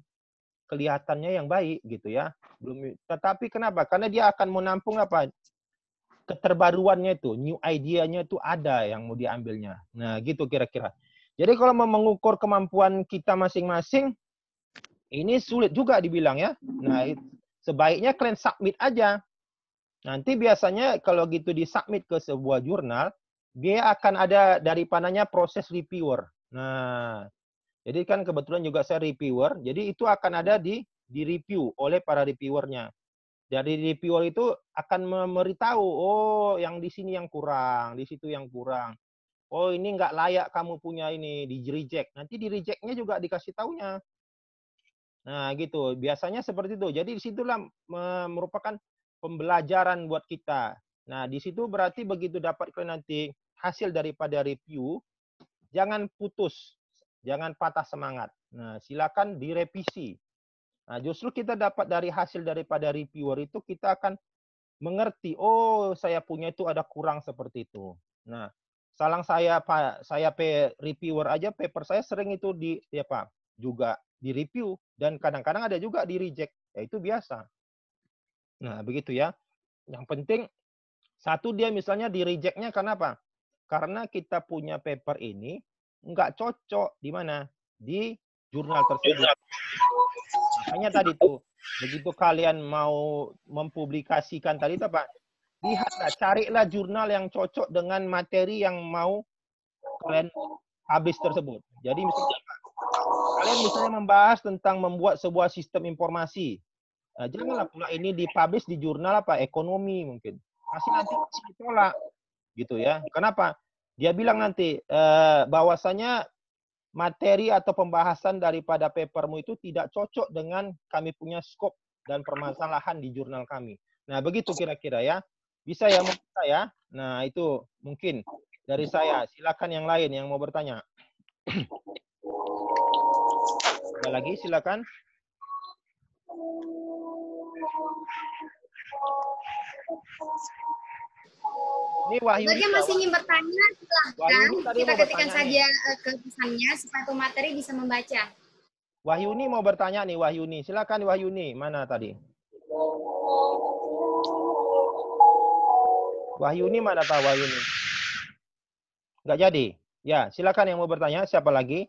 Speaker 2: kelihatannya yang baik gitu ya. Belum tetapi kenapa? Karena dia akan menampung apa? keterbaruannya itu, new idea-nya itu ada yang mau diambilnya. Nah, gitu kira-kira. Jadi kalau mau mengukur kemampuan kita masing-masing ini sulit juga dibilang ya. Nah, sebaiknya kalian submit aja. Nanti biasanya kalau gitu di submit ke sebuah jurnal, dia akan ada dari pananya proses reviewer. Nah, jadi kan kebetulan juga saya reviewer, jadi itu akan ada hmm. di di review oleh para reviewernya. Jadi reviewer itu akan memberitahu, oh yang di sini yang kurang, di situ yang kurang. Oh ini nggak layak kamu punya ini, di reject. Nanti di rejectnya juga dikasih taunya. Nah gitu, biasanya seperti itu. Jadi disitulah merupakan pembelajaran buat kita. Nah di situ berarti begitu dapat nanti hasil daripada review, jangan putus Jangan patah semangat. Nah, silakan direvisi. Nah, justru kita dapat dari hasil daripada reviewer itu kita akan mengerti, oh saya punya itu ada kurang seperti itu. Nah, salang saya Pak, saya pe reviewer aja paper saya sering itu di ya Pak juga di review dan kadang-kadang ada juga di reject. Ya itu biasa. Nah, begitu ya. Yang penting satu dia misalnya di rejectnya karena apa? Karena kita punya paper ini nggak cocok di mana? Di jurnal oh, tersebut. Makanya tadi tuh, begitu kalian mau mempublikasikan tadi tuh Pak, lihatlah, carilah jurnal yang cocok dengan materi yang mau kalian habis tersebut. Jadi misalnya kalian misalnya membahas tentang membuat sebuah sistem informasi. Nah, janganlah pula ini dipublish di jurnal apa ekonomi mungkin. Pasti nanti ditolak gitu ya. Kenapa? Dia bilang nanti eh, bahwasanya materi atau pembahasan daripada papermu itu tidak cocok dengan kami punya skop dan permasalahan di jurnal kami. Nah, begitu kira-kira ya. Bisa ya mungkin ya. Nah, itu mungkin dari saya. Silakan yang lain yang mau bertanya. Ada lagi silakan. Ini Wahyu. Bagi masih ingin
Speaker 1: bertanya, silahkan. Kita ketikkan saja eh, ke pesannya supaya pemateri bisa membaca.
Speaker 2: Wahyuni mau bertanya nih, Wahyuni. Silakan Wahyuni, mana tadi? Wahyuni mana Pak Wahyuni? Enggak jadi. Ya, silakan yang mau bertanya siapa lagi?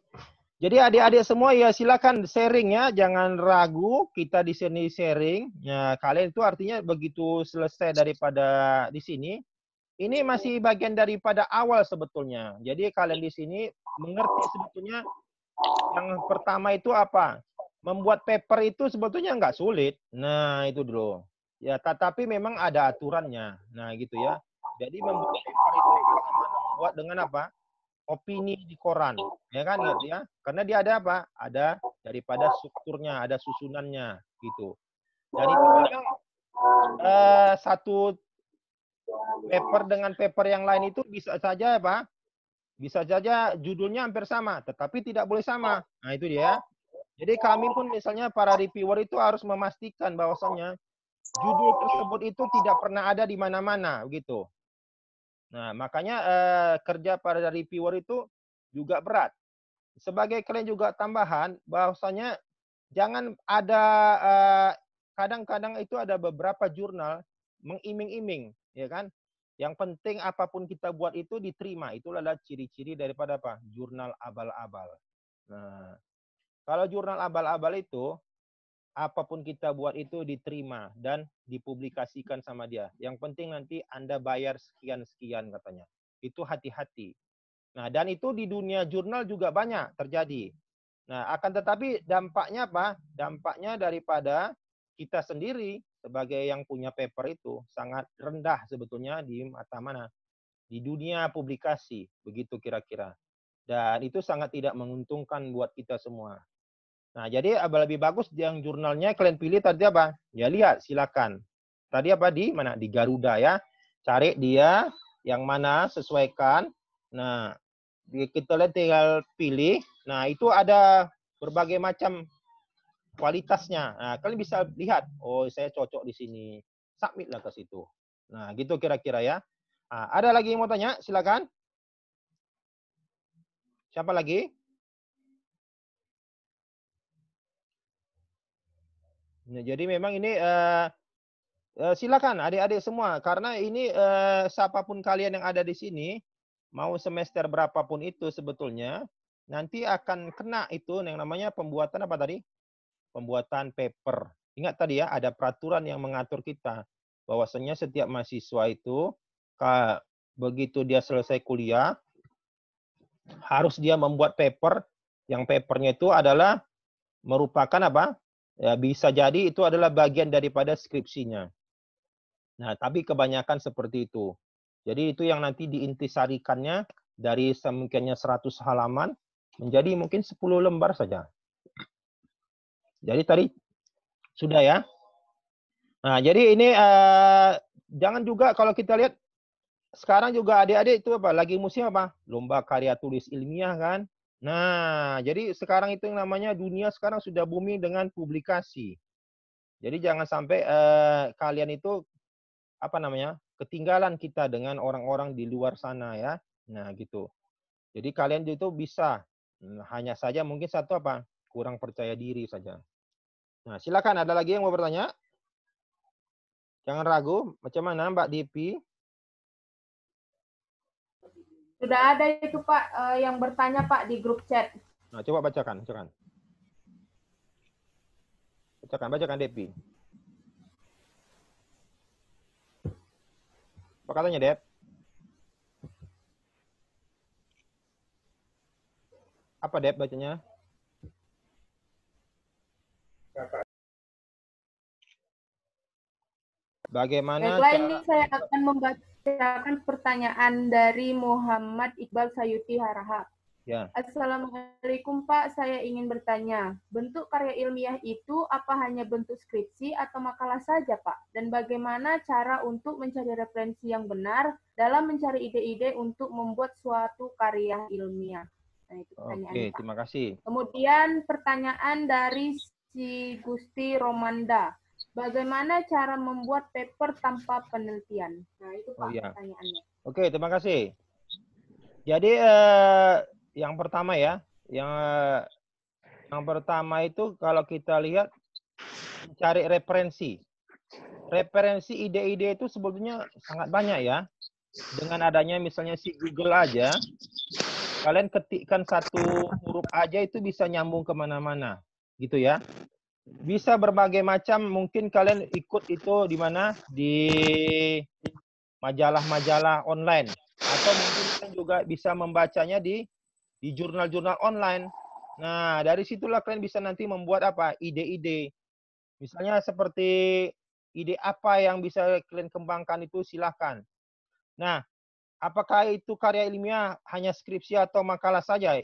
Speaker 2: Jadi adik-adik semua ya silakan sharing ya, jangan ragu kita di sini sharing. Ya, kalian itu artinya begitu selesai daripada di sini, ini masih bagian daripada awal sebetulnya. Jadi kalian di sini mengerti sebetulnya yang pertama itu apa? Membuat paper itu sebetulnya nggak sulit. Nah, itu dulu. Ya, tetapi memang ada aturannya. Nah, gitu ya. Jadi membuat paper itu buat dengan apa? Opini di koran, ya kan, gitu ya. Karena dia ada apa? Ada daripada strukturnya, ada susunannya, gitu. Dan itu memang uh, satu paper dengan paper yang lain itu bisa saja ya Pak, bisa saja judulnya hampir sama, tetapi tidak boleh sama. Nah itu dia. Jadi kami pun misalnya para reviewer itu harus memastikan bahwasannya judul tersebut itu tidak pernah ada di mana-mana gitu. Nah makanya eh, kerja para reviewer itu juga berat. Sebagai kalian juga tambahan bahwasanya jangan ada eh, kadang-kadang eh, kadang -kadang itu ada beberapa jurnal mengiming-iming ya kan? Yang penting apapun kita buat itu diterima. Itulah adalah ciri-ciri daripada apa? Jurnal abal-abal. Nah, kalau jurnal abal-abal itu apapun kita buat itu diterima dan dipublikasikan sama dia. Yang penting nanti Anda bayar sekian-sekian katanya. Itu hati-hati. Nah, dan itu di dunia jurnal juga banyak terjadi. Nah, akan tetapi dampaknya apa? Dampaknya daripada kita sendiri sebagai yang punya paper itu sangat rendah sebetulnya di mata mana di dunia publikasi begitu kira-kira dan itu sangat tidak menguntungkan buat kita semua. Nah jadi apa lebih bagus yang jurnalnya kalian pilih tadi apa? Ya lihat silakan. Tadi apa di mana di Garuda ya? Cari dia yang mana sesuaikan. Nah kita lihat tinggal pilih. Nah itu ada berbagai macam kualitasnya. Nah, kalian bisa lihat, oh saya cocok di sini. Submitlah ke situ. Nah, gitu kira-kira ya. Nah, ada lagi yang mau tanya? Silakan. Siapa lagi? Nah, jadi memang ini uh, uh, silakan adik-adik semua karena ini uh, siapapun kalian yang ada di sini mau semester berapapun itu sebetulnya nanti akan kena itu yang namanya pembuatan apa tadi pembuatan paper. Ingat tadi ya, ada peraturan yang mengatur kita bahwasanya setiap mahasiswa itu begitu dia selesai kuliah harus dia membuat paper yang papernya itu adalah merupakan apa? Ya, bisa jadi itu adalah bagian daripada skripsinya. Nah, tapi kebanyakan seperti itu. Jadi itu yang nanti diintisarikannya dari semungkinnya 100 halaman menjadi mungkin 10 lembar saja. Jadi tadi sudah ya. Nah, jadi ini uh, jangan juga kalau kita lihat sekarang juga adik-adik itu apa? Lagi musim apa? Lomba karya tulis ilmiah kan? Nah, jadi sekarang itu yang namanya dunia sekarang sudah booming dengan publikasi. Jadi jangan sampai uh, kalian itu apa namanya? ketinggalan kita dengan orang-orang di luar sana ya. Nah, gitu. Jadi kalian itu bisa hmm, hanya saja mungkin satu apa? kurang percaya diri saja. Nah, silakan ada lagi yang mau bertanya? Jangan ragu, macam mana Mbak Dipi?
Speaker 3: Sudah ada itu Pak eh, yang bertanya Pak di grup chat.
Speaker 2: Nah, coba bacakan, bacakan. Bacakan, bacakan Depi. Apa katanya, Dep? Apa Dep bacanya? Bagaimana ini
Speaker 3: saya akan membacakan pertanyaan dari Muhammad Iqbal Sayuti Harahap. Ya. Assalamualaikum Pak, saya ingin bertanya, bentuk karya ilmiah itu apa hanya bentuk skripsi atau makalah saja Pak? Dan bagaimana cara untuk mencari referensi yang benar dalam mencari ide-ide untuk membuat suatu karya ilmiah? Nah, itu Oke, Pak.
Speaker 2: terima kasih.
Speaker 3: Kemudian pertanyaan dari si Gusti Romanda. Bagaimana cara membuat paper tanpa penelitian?
Speaker 4: Nah, itu Pak oh, iya.
Speaker 2: pertanyaannya. Oke, terima kasih. Jadi eh, yang pertama ya, yang eh, yang pertama itu kalau kita lihat mencari referensi. Referensi ide-ide itu sebetulnya sangat banyak ya. Dengan adanya misalnya si Google aja, kalian ketikkan satu huruf aja itu bisa nyambung kemana-mana gitu ya. Bisa berbagai macam, mungkin kalian ikut itu di mana? Di majalah-majalah online atau mungkin kalian juga bisa membacanya di di jurnal-jurnal online. Nah, dari situlah kalian bisa nanti membuat apa? ide-ide. Misalnya seperti ide apa yang bisa kalian kembangkan itu silahkan. Nah, apakah itu karya ilmiah hanya skripsi atau makalah saja?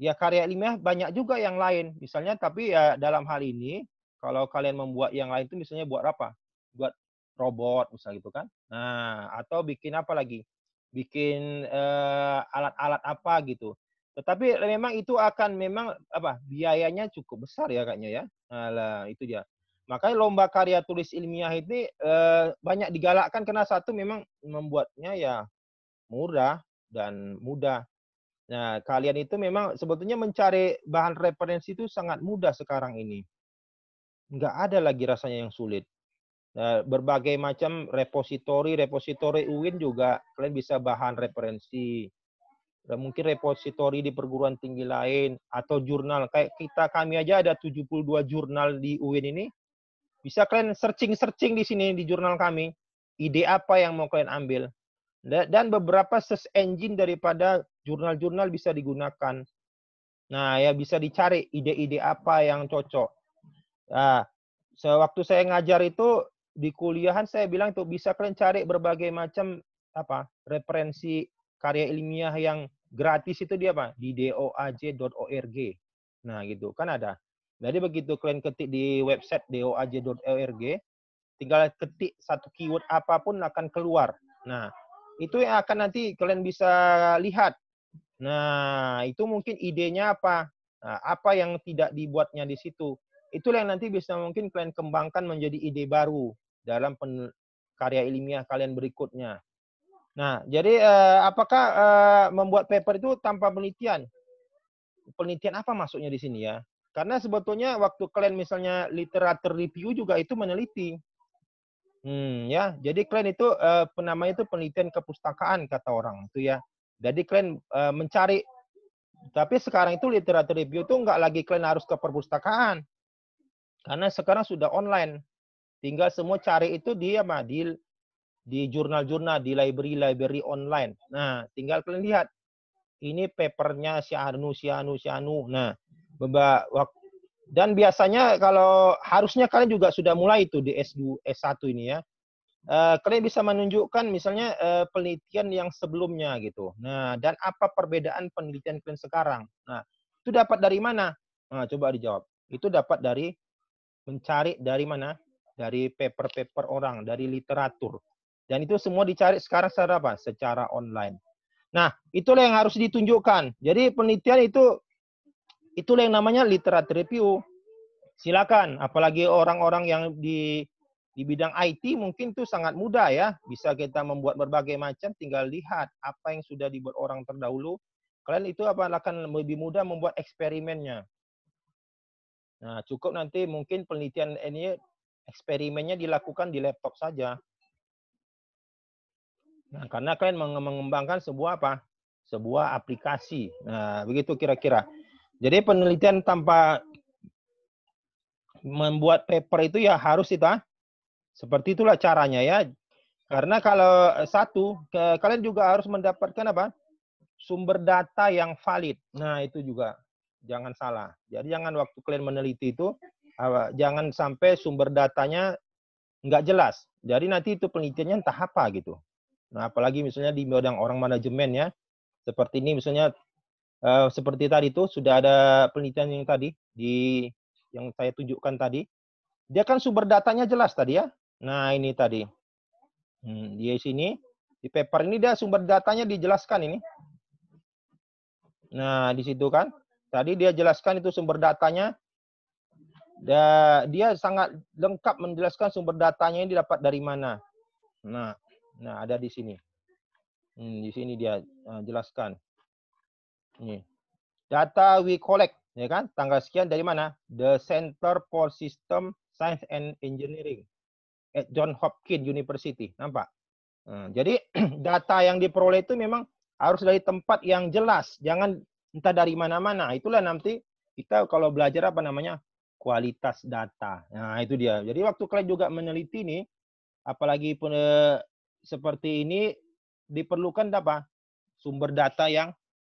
Speaker 2: ya karya ilmiah banyak juga yang lain. Misalnya tapi ya dalam hal ini kalau kalian membuat yang lain itu misalnya buat apa? Buat robot misalnya gitu kan. Nah, atau bikin apa lagi? Bikin eh, alat-alat uh, apa gitu. Tetapi memang itu akan memang apa? biayanya cukup besar ya kayaknya ya. Alah, nah, itu dia. Makanya lomba karya tulis ilmiah ini uh, banyak digalakkan karena satu memang membuatnya ya murah dan mudah Nah, kalian itu memang sebetulnya mencari bahan referensi itu sangat mudah sekarang ini. Nggak ada lagi rasanya yang sulit. Nah, berbagai macam repositori, repositori UIN juga kalian bisa bahan referensi. Dan nah, mungkin repositori di perguruan tinggi lain atau jurnal. Kayak kita kami aja ada 72 jurnal di UIN ini. Bisa kalian searching-searching di sini di jurnal kami. Ide apa yang mau kalian ambil? dan beberapa search engine daripada jurnal-jurnal bisa digunakan. Nah, ya bisa dicari ide-ide apa yang cocok. Nah, sewaktu saya ngajar itu di kuliahan saya bilang tuh bisa kalian cari berbagai macam apa referensi karya ilmiah yang gratis itu dia apa di doaj.org. Nah, gitu kan ada. Jadi begitu kalian ketik di website doaj.org, tinggal ketik satu keyword apapun akan keluar. Nah, itu yang akan nanti kalian bisa lihat. Nah, itu mungkin idenya apa? Nah, apa yang tidak dibuatnya di situ? Itulah yang nanti bisa mungkin kalian kembangkan menjadi ide baru dalam karya ilmiah kalian berikutnya. Nah, jadi eh, apakah eh, membuat paper itu tanpa penelitian? Penelitian apa maksudnya di sini ya? Karena sebetulnya waktu kalian misalnya literatur review juga itu meneliti. Hmm, ya. Jadi kalian itu uh, eh, penama itu penelitian kepustakaan kata orang itu ya. Jadi kalian uh, eh, mencari tapi sekarang itu literatur review itu nggak lagi kalian harus ke perpustakaan. Karena sekarang sudah online. Tinggal semua cari itu di apa? Di di jurnal-jurnal, di library-library online. Nah, tinggal kalian lihat ini papernya si Anu, si Anu, si Anu. Nah, waktu dan biasanya kalau harusnya kalian juga sudah mulai itu di S2, S1 ini ya. Eh, kalian bisa menunjukkan misalnya eh, penelitian yang sebelumnya gitu. Nah, dan apa perbedaan penelitian kalian sekarang? Nah, itu dapat dari mana? Nah, coba dijawab. Itu dapat dari mencari dari mana? Dari paper-paper orang, dari literatur. Dan itu semua dicari sekarang secara apa? Secara online. Nah, itulah yang harus ditunjukkan. Jadi penelitian itu Itulah yang namanya literatur review. Silakan, apalagi orang-orang yang di di bidang IT mungkin itu sangat mudah ya, bisa kita membuat berbagai macam, tinggal lihat apa yang sudah dibuat orang terdahulu. Kalian itu akan lebih mudah membuat eksperimennya. Nah, cukup nanti mungkin penelitian ini eksperimennya dilakukan di laptop saja. Nah, karena kalian mengembangkan sebuah apa? Sebuah aplikasi. Nah, begitu kira-kira. Jadi penelitian tanpa membuat paper itu ya harus kita ah. seperti itulah caranya ya. Karena kalau eh, satu kalian juga harus mendapatkan apa? sumber data yang valid. Nah, itu juga jangan salah. Jadi jangan waktu kalian meneliti itu jangan sampai sumber datanya nggak jelas. Jadi nanti itu penelitiannya entah apa gitu. Nah, apalagi misalnya di bidang orang manajemen ya. Seperti ini misalnya uh, seperti tadi itu sudah ada penelitian yang tadi di yang saya tunjukkan tadi. Dia kan sumber datanya jelas tadi ya. Nah, ini tadi. Hmm, di sini di paper ini dia sumber datanya dijelaskan ini. Nah, di situ kan. Tadi dia jelaskan itu sumber datanya. Dia sangat lengkap menjelaskan sumber datanya ini dapat dari mana. Nah, nah ada di sini. Hmm, di sini dia eh, jelaskan. Ini. Data we collect, ya kan? Tanggal sekian dari mana? The Center for System Science and Engineering at John Hopkins University. Nampak? Nah, jadi [clears throat] data yang diperoleh itu memang harus dari tempat yang jelas. Jangan entah dari mana-mana. Itulah nanti kita kalau belajar apa namanya kualitas data. Nah, itu dia. Jadi waktu kalian juga meneliti nih, apalagi pun seperti ini diperlukan apa? sumber data yang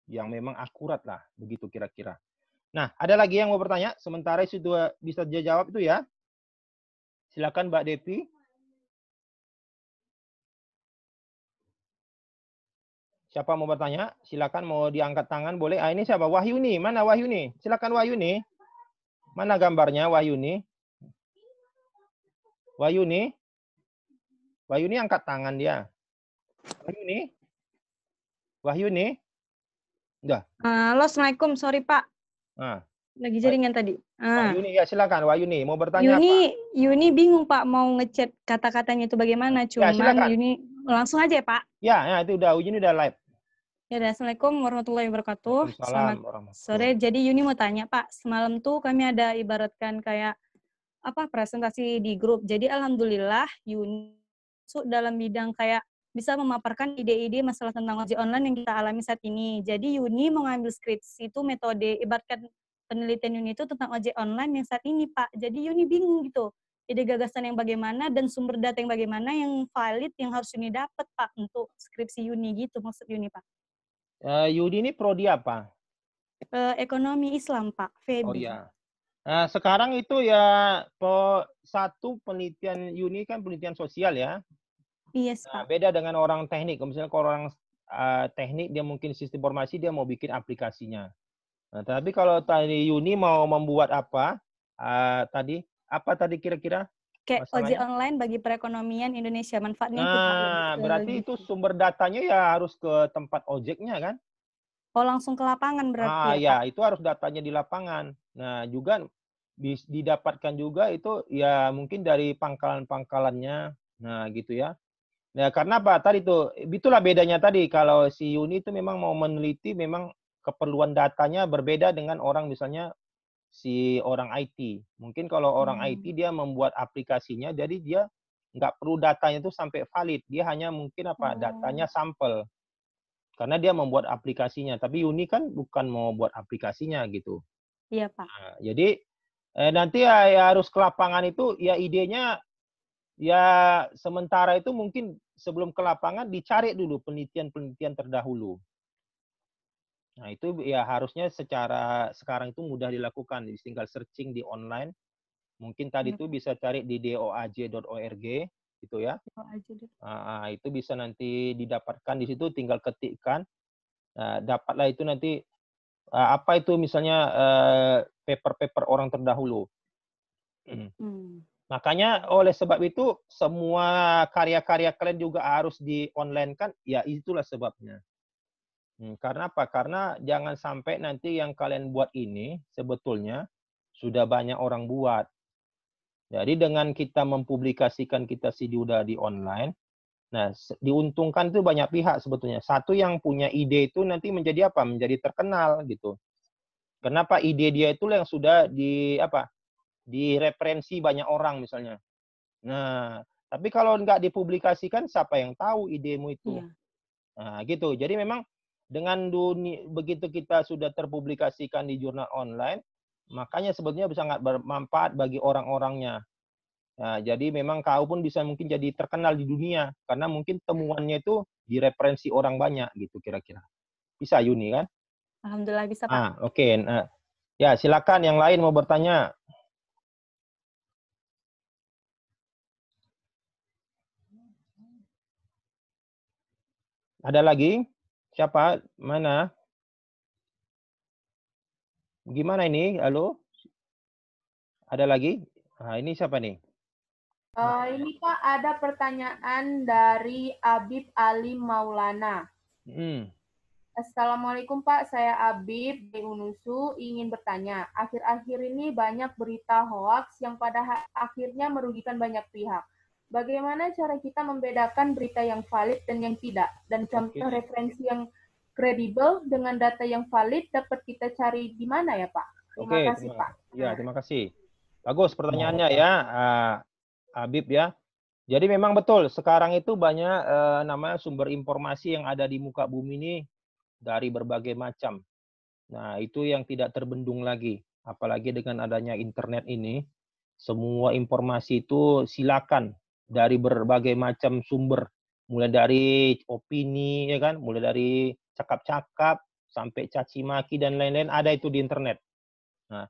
Speaker 2: yang memang akurat lah, begitu kira-kira. Nah, ada lagi yang mau bertanya? Sementara itu bisa dia jawab itu ya. Silakan Mbak Devi. Siapa mau bertanya? Silakan mau diangkat tangan boleh. Ah ini siapa? Wahyu nih. Mana Wahyu nih? Silakan Wahyu nih. Mana gambarnya Wahyu nih? Wahyu nih. Wahyu nih angkat tangan dia. Wahyu nih. Wahyu nih. Udah.
Speaker 4: Halo, ah, Assalamualaikum. Sorry, Pak. Ah. Lagi jaringan tadi. Ah. Yuni,
Speaker 2: ya silakan. Wah, Yuni mau bertanya Yuni,
Speaker 4: apa? Yuni bingung, Pak, mau ngechat kata-katanya itu bagaimana. cuma ya, Yuni langsung aja ya, Pak.
Speaker 2: Ya, ya itu udah. Yuni udah live.
Speaker 4: Ya, Assalamualaikum warahmatullahi wabarakatuh. Selamat sore. Jadi Yuni mau tanya, Pak, semalam tuh kami ada ibaratkan kayak apa presentasi di grup. Jadi alhamdulillah Yuni masuk dalam bidang kayak bisa memaparkan ide-ide masalah tentang ojek online yang kita alami saat ini. Jadi Yuni mengambil skripsi itu metode ibaratkan penelitian Yuni itu tentang ojek online yang saat ini, Pak. Jadi Yuni bingung gitu. Ide gagasan yang bagaimana dan sumber data yang bagaimana yang valid yang harus Yuni dapat, Pak, untuk skripsi Yuni gitu maksud Yuni, Pak.
Speaker 2: Uh, Yuni ini prodi apa?
Speaker 4: Uh, ekonomi Islam, Pak. Febi. Oh iya.
Speaker 2: Nah, sekarang itu ya po, satu penelitian Yuni kan penelitian sosial ya. Yes, iya, nah, Pak. Nah, beda dengan orang teknik. Misalnya kalau orang uh, teknik dia mungkin sistem informasi dia mau bikin aplikasinya. Nah, tapi kalau tadi Yuni mau membuat apa? Uh, tadi apa tadi kira-kira?
Speaker 4: Kayak ojek online bagi perekonomian Indonesia manfaatnya. Nah, itu berarti itu
Speaker 2: sumber datanya ya harus ke tempat ojeknya kan?
Speaker 4: Oh, langsung ke lapangan berarti. Ah, ya,
Speaker 2: ya itu harus datanya di lapangan. Nah, juga didapatkan juga itu ya mungkin dari pangkalan-pangkalannya. Nah, gitu ya. Ya, karena apa? Tadi tuh, itulah bedanya tadi. Kalau si Yuni itu memang mau meneliti, memang keperluan datanya berbeda dengan orang misalnya si orang IT. Mungkin kalau orang hmm. IT dia membuat aplikasinya, jadi dia nggak perlu datanya itu sampai valid. Dia hanya mungkin apa? Hmm. Datanya oh. sampel. Karena dia membuat aplikasinya. Tapi Yuni kan bukan mau buat aplikasinya gitu.
Speaker 4: Iya, Pak. Nah,
Speaker 2: jadi eh, nanti ya, ya harus ke lapangan itu ya idenya ya sementara itu mungkin sebelum ke lapangan dicari dulu penelitian-penelitian terdahulu. Nah, itu ya harusnya secara sekarang itu mudah dilakukan, jadi tinggal searching di online. Mungkin tadi itu ya. bisa cari di doaj.org gitu ya. Nah, itu bisa nanti didapatkan di situ tinggal ketikkan. Nah, dapatlah itu nanti ah, apa itu misalnya eh, paper-paper orang terdahulu. Hmm. hmm. Makanya oleh sebab itu semua karya-karya kalian juga harus di online kan? Ya itulah sebabnya. Hmm, karena apa? Karena jangan sampai nanti yang kalian buat ini sebetulnya sudah banyak orang buat. Jadi dengan kita mempublikasikan kita sudah di online, nah diuntungkan itu banyak pihak sebetulnya. Satu yang punya ide itu nanti menjadi apa? Menjadi terkenal gitu. Kenapa ide dia itu yang sudah di apa? di referensi banyak orang misalnya. Nah, tapi kalau nggak dipublikasikan, siapa yang tahu idemu itu? Iya. Nah, gitu. Jadi memang dengan dunia, begitu kita sudah terpublikasikan di jurnal online, makanya sebetulnya bisa sangat bermanfaat bagi orang-orangnya. Nah, jadi memang kau pun bisa mungkin jadi terkenal di dunia karena mungkin temuannya itu direferensi orang banyak gitu kira-kira. Bisa Yuni kan?
Speaker 4: Alhamdulillah bisa Pak. Ah,
Speaker 2: oke. Okay. Nah, ya silakan yang lain mau bertanya. Ada lagi? Siapa? Mana? Gimana ini? Halo? Ada lagi? Nah, ini siapa nih?
Speaker 3: Uh, ini Pak ada pertanyaan dari Abib Ali Maulana. Hmm. Assalamualaikum Pak, saya Abib di Unusu ingin bertanya. Akhir-akhir ini banyak berita hoaks yang pada akhirnya merugikan banyak pihak. Bagaimana cara kita membedakan berita yang valid dan yang tidak? Dan contoh okay. referensi yang kredibel dengan data yang valid dapat kita cari di mana ya, Pak? Terima okay, kasih, terima, Pak.
Speaker 2: Ya, terima kasih. Bagus pertanyaannya ya, uh, Habib ya. Jadi memang betul, sekarang itu banyak uh, namanya sumber informasi yang ada di muka bumi ini dari berbagai macam. Nah, itu yang tidak terbendung lagi. Apalagi dengan adanya internet ini, semua informasi itu silakan dari berbagai macam sumber, mulai dari opini ya kan, mulai dari cakap-cakap sampai caci maki dan lain-lain ada itu di internet. Nah,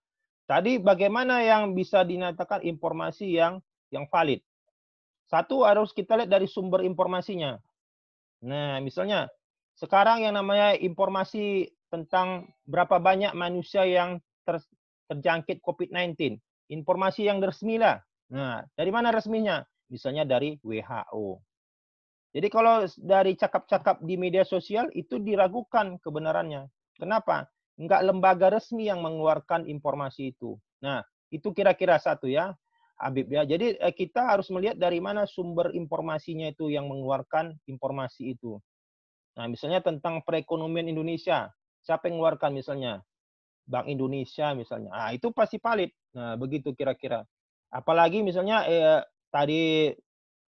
Speaker 2: tadi bagaimana yang bisa dinyatakan informasi yang yang valid? Satu harus kita lihat dari sumber informasinya. Nah, misalnya sekarang yang namanya informasi tentang berapa banyak manusia yang ter, terjangkit COVID-19. Informasi yang resmi lah. Nah, dari mana resminya? misalnya dari WHO. Jadi kalau dari cakap-cakap di media sosial itu diragukan kebenarannya. Kenapa? Enggak lembaga resmi yang mengeluarkan informasi itu. Nah, itu kira-kira satu ya, Habib ya. Jadi eh, kita harus melihat dari mana sumber informasinya itu yang mengeluarkan informasi itu. Nah, misalnya tentang perekonomian Indonesia, siapa yang mengeluarkan misalnya? Bank Indonesia misalnya. Ah, itu pasti valid. Nah, begitu kira-kira. Apalagi misalnya eh, tadi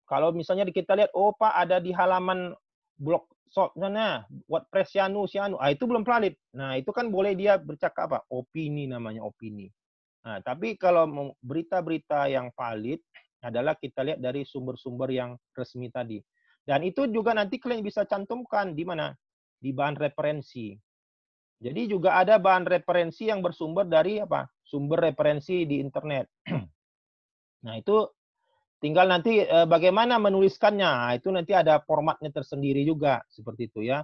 Speaker 2: kalau misalnya kita lihat oh Pak ada di halaman blog shop sana WordPress Yanu Sianu ah itu belum valid. Nah, itu kan boleh dia bercakap apa? Opini namanya opini. Nah, tapi kalau berita-berita yang valid adalah kita lihat dari sumber-sumber yang resmi tadi. Dan itu juga nanti kalian bisa cantumkan di mana? Di bahan referensi. Jadi juga ada bahan referensi yang bersumber dari apa? Sumber referensi di internet. [clears throat] nah, itu Tinggal nanti eh, bagaimana menuliskannya, nah, itu nanti ada formatnya tersendiri juga seperti itu ya.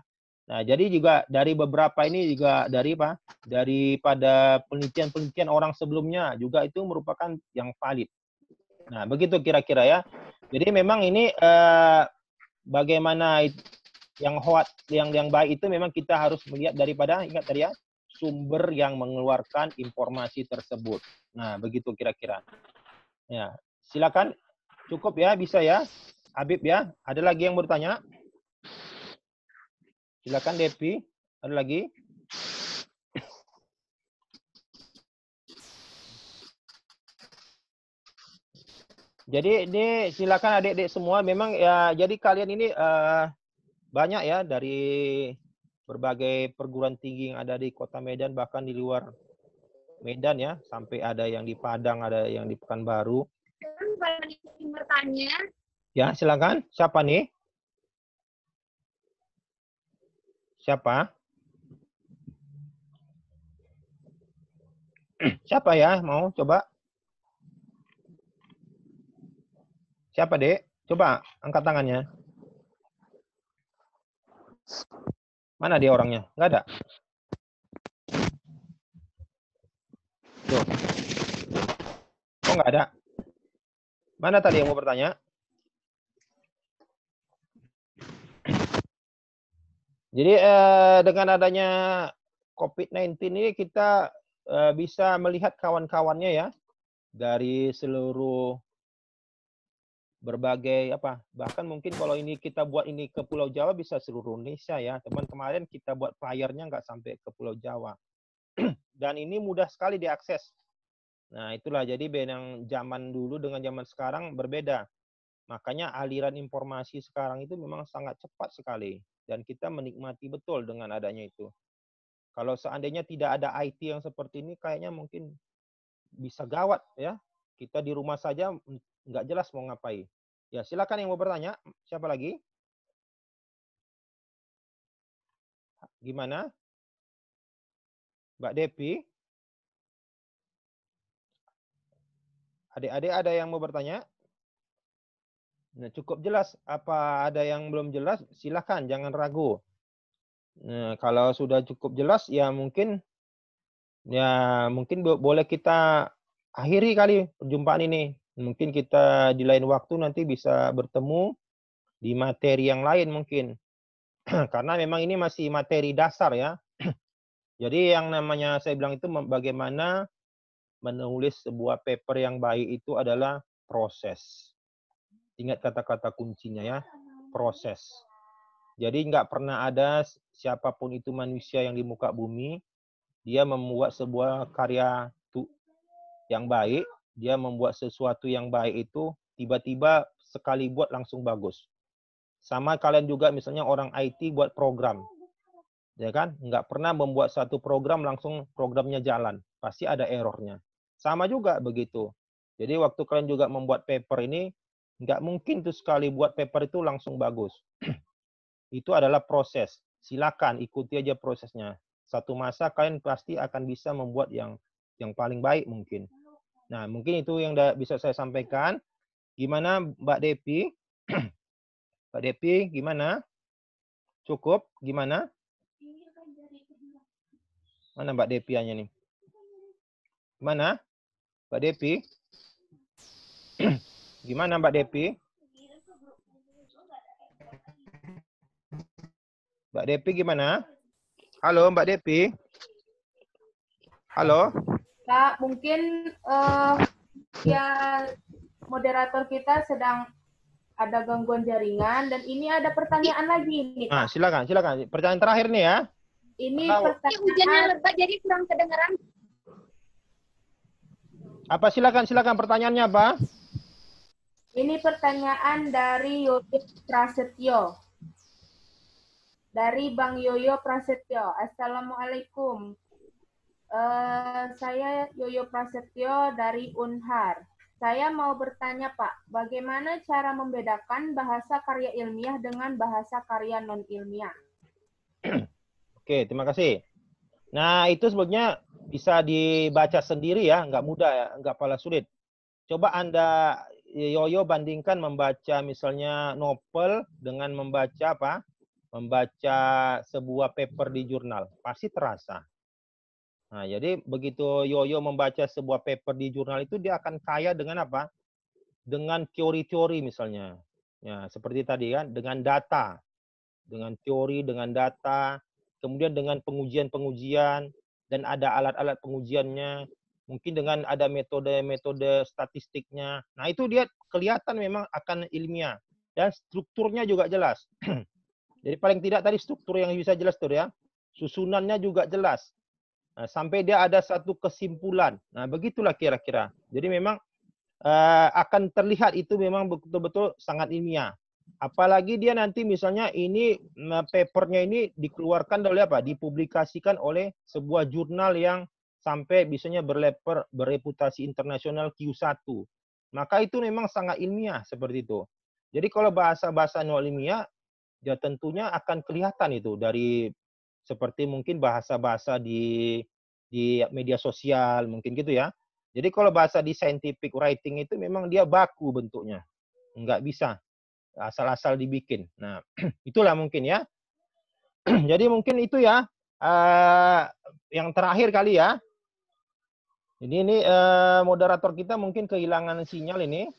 Speaker 2: Nah, jadi juga dari beberapa ini juga dari pak Daripada penelitian-penelitian orang sebelumnya juga itu merupakan yang valid. Nah, begitu kira-kira ya. Jadi memang ini eh, bagaimana yang hot yang yang baik itu memang kita harus melihat daripada ingat tadi ya sumber yang mengeluarkan informasi tersebut. Nah, begitu kira-kira. Ya, silakan Cukup ya, bisa ya. Habib ya. Ada lagi yang bertanya? Silakan Devi. Ada lagi? Jadi ini silakan adik-adik semua memang ya jadi kalian ini uh, banyak ya dari berbagai perguruan tinggi yang ada di Kota Medan bahkan di luar Medan ya sampai ada yang di Padang, ada yang di Pekanbaru
Speaker 3: bertanya.
Speaker 2: Ya, silakan. Siapa nih? Siapa? Siapa ya mau coba? Siapa, Dek? Coba angkat tangannya. Mana dia orangnya? Enggak ada. Tuh. Kok oh, enggak ada? Mana tadi yang mau bertanya? Jadi eh, dengan adanya COVID-19 ini kita eh, bisa melihat kawan-kawannya ya dari seluruh berbagai apa bahkan mungkin kalau ini kita buat ini ke Pulau Jawa bisa seluruh Indonesia ya teman kemarin kita buat flyernya nggak sampai ke Pulau Jawa [clears throat] dan ini mudah sekali diakses Nah, itulah jadi band yang zaman dulu dengan zaman sekarang berbeda. Makanya aliran informasi sekarang itu memang sangat cepat sekali dan kita menikmati betul dengan adanya itu. Kalau seandainya tidak ada IT yang seperti ini kayaknya mungkin bisa gawat ya. Kita di rumah saja mm, nggak jelas mau ngapain. Ya, silakan yang mau bertanya. Siapa lagi? Gimana? Mbak Depi? Adik-adik ada yang mau bertanya? Nah, cukup jelas. Apa ada yang belum jelas? Silahkan, jangan ragu. Nah, kalau sudah cukup jelas, ya mungkin ya mungkin boleh kita akhiri kali perjumpaan ini. Mungkin kita di lain waktu nanti bisa bertemu di materi yang lain mungkin. [clears throat] Karena memang ini masih materi dasar ya. [clears throat] Jadi yang namanya saya bilang itu bagaimana menulis sebuah paper yang baik itu adalah proses. Ingat kata-kata kuncinya ya, proses. Jadi nggak pernah ada siapapun itu manusia yang di muka bumi, dia membuat sebuah karya yang baik, dia membuat sesuatu yang baik itu tiba-tiba sekali buat langsung bagus. Sama kalian juga misalnya orang IT buat program, ya kan? Nggak pernah membuat satu program langsung programnya jalan, pasti ada errornya. Sama juga begitu. Jadi waktu kalian juga membuat paper ini, nggak mungkin tuh sekali buat paper itu langsung bagus. [clears throat] itu adalah proses. Silakan ikuti aja prosesnya. Satu masa kalian pasti akan bisa membuat yang yang paling baik mungkin. Nah, mungkin itu yang bisa saya sampaikan. Gimana Mbak Depi? [clears throat] Mbak Depi, gimana? Cukup? Gimana? Mana Mbak Depi-nya nih? Mana? Mbak Depi? [clears throat] Gimana Mbak Depi? Mbak Depi gimana? Halo Mbak Depi? Halo?
Speaker 3: Kak, mungkin uh, ya moderator kita sedang ada gangguan jaringan dan ini ada pertanyaan lagi nih. Ah,
Speaker 2: silakan, silakan. Pertanyaan terakhir nih ya.
Speaker 3: Ini Halo. pertanyaan. Ini iya, hujannya lebat jadi kurang kedengaran.
Speaker 2: Apa silakan silakan pertanyaannya apa?
Speaker 3: Ini pertanyaan dari Yoyo Prasetyo. Dari Bang Yoyo Prasetyo. Assalamualaikum. Uh, saya Yoyo Prasetyo dari Unhar. Saya mau bertanya Pak, bagaimana cara membedakan bahasa karya ilmiah dengan bahasa karya non ilmiah?
Speaker 2: [clears throat] Oke, terima kasih. Nah, itu sebetulnya bisa dibaca sendiri ya, nggak mudah ya, nggak pala sulit. Coba Anda Yoyo bandingkan membaca misalnya novel dengan membaca apa? Membaca sebuah paper di jurnal, pasti terasa. Nah, jadi begitu Yoyo membaca sebuah paper di jurnal itu dia akan kaya dengan apa? Dengan teori-teori misalnya. Ya, seperti tadi kan, dengan data. Dengan teori, dengan data, kemudian dengan pengujian-pengujian dan ada alat-alat pengujiannya, mungkin dengan ada metode-metode statistiknya. Nah, itu dia kelihatan memang akan ilmiah dan strukturnya juga jelas. [clears throat] Jadi paling tidak tadi struktur yang bisa jelas tuh ya. Susunannya juga jelas. Nah, sampai dia ada satu kesimpulan. Nah, begitulah kira-kira. Jadi memang eh, akan terlihat itu memang betul-betul sangat ilmiah. Apalagi dia nanti misalnya ini nah, papernya ini dikeluarkan oleh apa? Dipublikasikan oleh sebuah jurnal yang sampai bisanya berleper bereputasi internasional Q1. Maka itu memang sangat ilmiah seperti itu. Jadi kalau bahasa-bahasa non ilmiah ya tentunya akan kelihatan itu dari seperti mungkin bahasa-bahasa di di media sosial mungkin gitu ya. Jadi kalau bahasa di scientific writing itu memang dia baku bentuknya. Nggak bisa asal-asal dibikin. Nah, [clears throat] itulah mungkin ya. [clears throat] Jadi mungkin itu ya eh, yang terakhir kali ya. Ini ini eh, moderator kita mungkin kehilangan sinyal ini.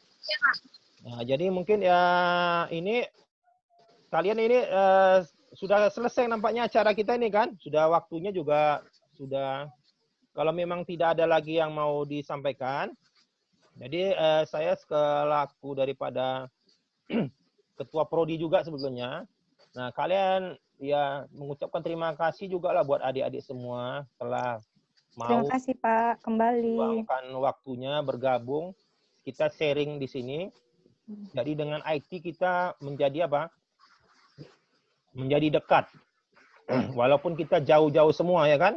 Speaker 2: Nah, jadi mungkin ya ini kalian ini eh, sudah selesai nampaknya acara kita ini kan? Sudah waktunya juga sudah kalau memang tidak ada lagi yang mau disampaikan. Jadi saya selaku daripada [clears throat] ketua prodi juga sebetulnya. Nah, kalian ya mengucapkan terima kasih juga lah buat adik-adik semua telah mau Terima kasih
Speaker 4: Pak kembali
Speaker 2: luangkan waktunya bergabung kita sharing di sini. Jadi dengan IT kita menjadi apa? Menjadi dekat. [clears throat] Walaupun kita jauh-jauh semua ya kan?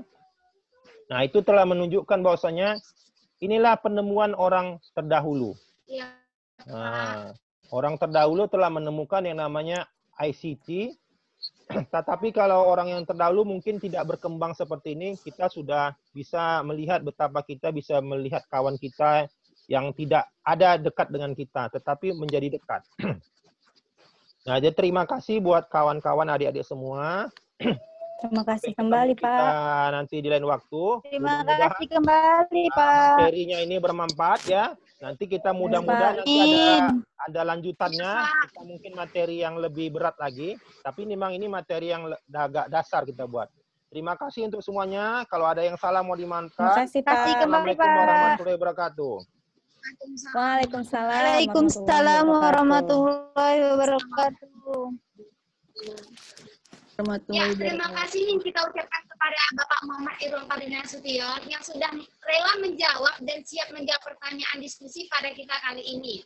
Speaker 2: Nah, itu telah menunjukkan bahwasanya inilah penemuan orang terdahulu. Iya. Nah, Orang terdahulu telah menemukan yang namanya ICT, [clears throat] tetapi kalau orang yang terdahulu mungkin tidak berkembang seperti ini, kita sudah bisa melihat betapa kita bisa melihat kawan kita yang tidak ada dekat dengan kita, tetapi menjadi dekat. [clears throat] Nah, jadi terima kasih buat kawan-kawan adik-adik semua. [clears throat]
Speaker 4: Terima kasih kembali kita Pak.
Speaker 2: Nanti di lain waktu. Terima kasih
Speaker 4: kembali ah, Pak. Materinya
Speaker 2: ini bermanfaat ya. Nanti kita mudah-mudahan ada ada lanjutannya. Kita mungkin materi yang lebih berat lagi. Tapi memang ini materi yang agak dasar kita buat. Terima kasih untuk semuanya. Kalau ada yang salah mau dimantap. Terima kasih Pak. Assalamualaikum warahmatullahi wabarakatuh.
Speaker 4: Waalaikumsalam. Waalaikumsalam warahmatullahi wabarakatuh warahmatullahi wabarakatuh. Ya, terima
Speaker 1: kasih yang kita ucapkan kepada Bapak Muhammad Irwan Padina Sution yang sudah rela menjawab dan siap menjawab pertanyaan diskusi pada kita kali ini.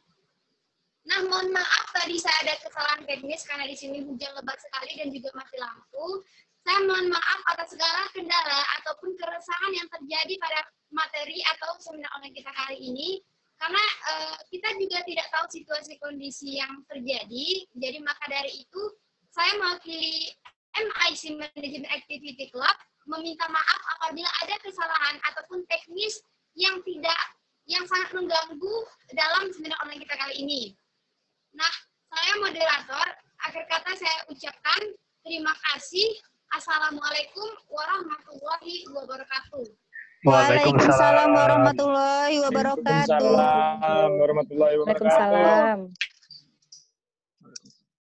Speaker 1: Nah, mohon maaf tadi saya ada kesalahan teknis karena di sini hujan lebat sekali dan juga mati lampu. Saya mohon maaf atas segala kendala ataupun keresahan yang terjadi pada materi atau seminar online kita kali ini. Karena uh, kita juga tidak tahu situasi kondisi yang terjadi, jadi maka dari itu saya mewakili MIC Management Activity Club meminta maaf apabila ada kesalahan ataupun teknis yang tidak yang sangat mengganggu dalam seminar online kita kali ini. Nah, saya moderator, akhir kata saya ucapkan terima kasih. Assalamualaikum warahmatullahi wabarakatuh.
Speaker 4: Waalaikumsalam
Speaker 1: warahmatullahi wabarakatuh.
Speaker 4: Waalaikumsalam warahmatullahi wabarakatuh.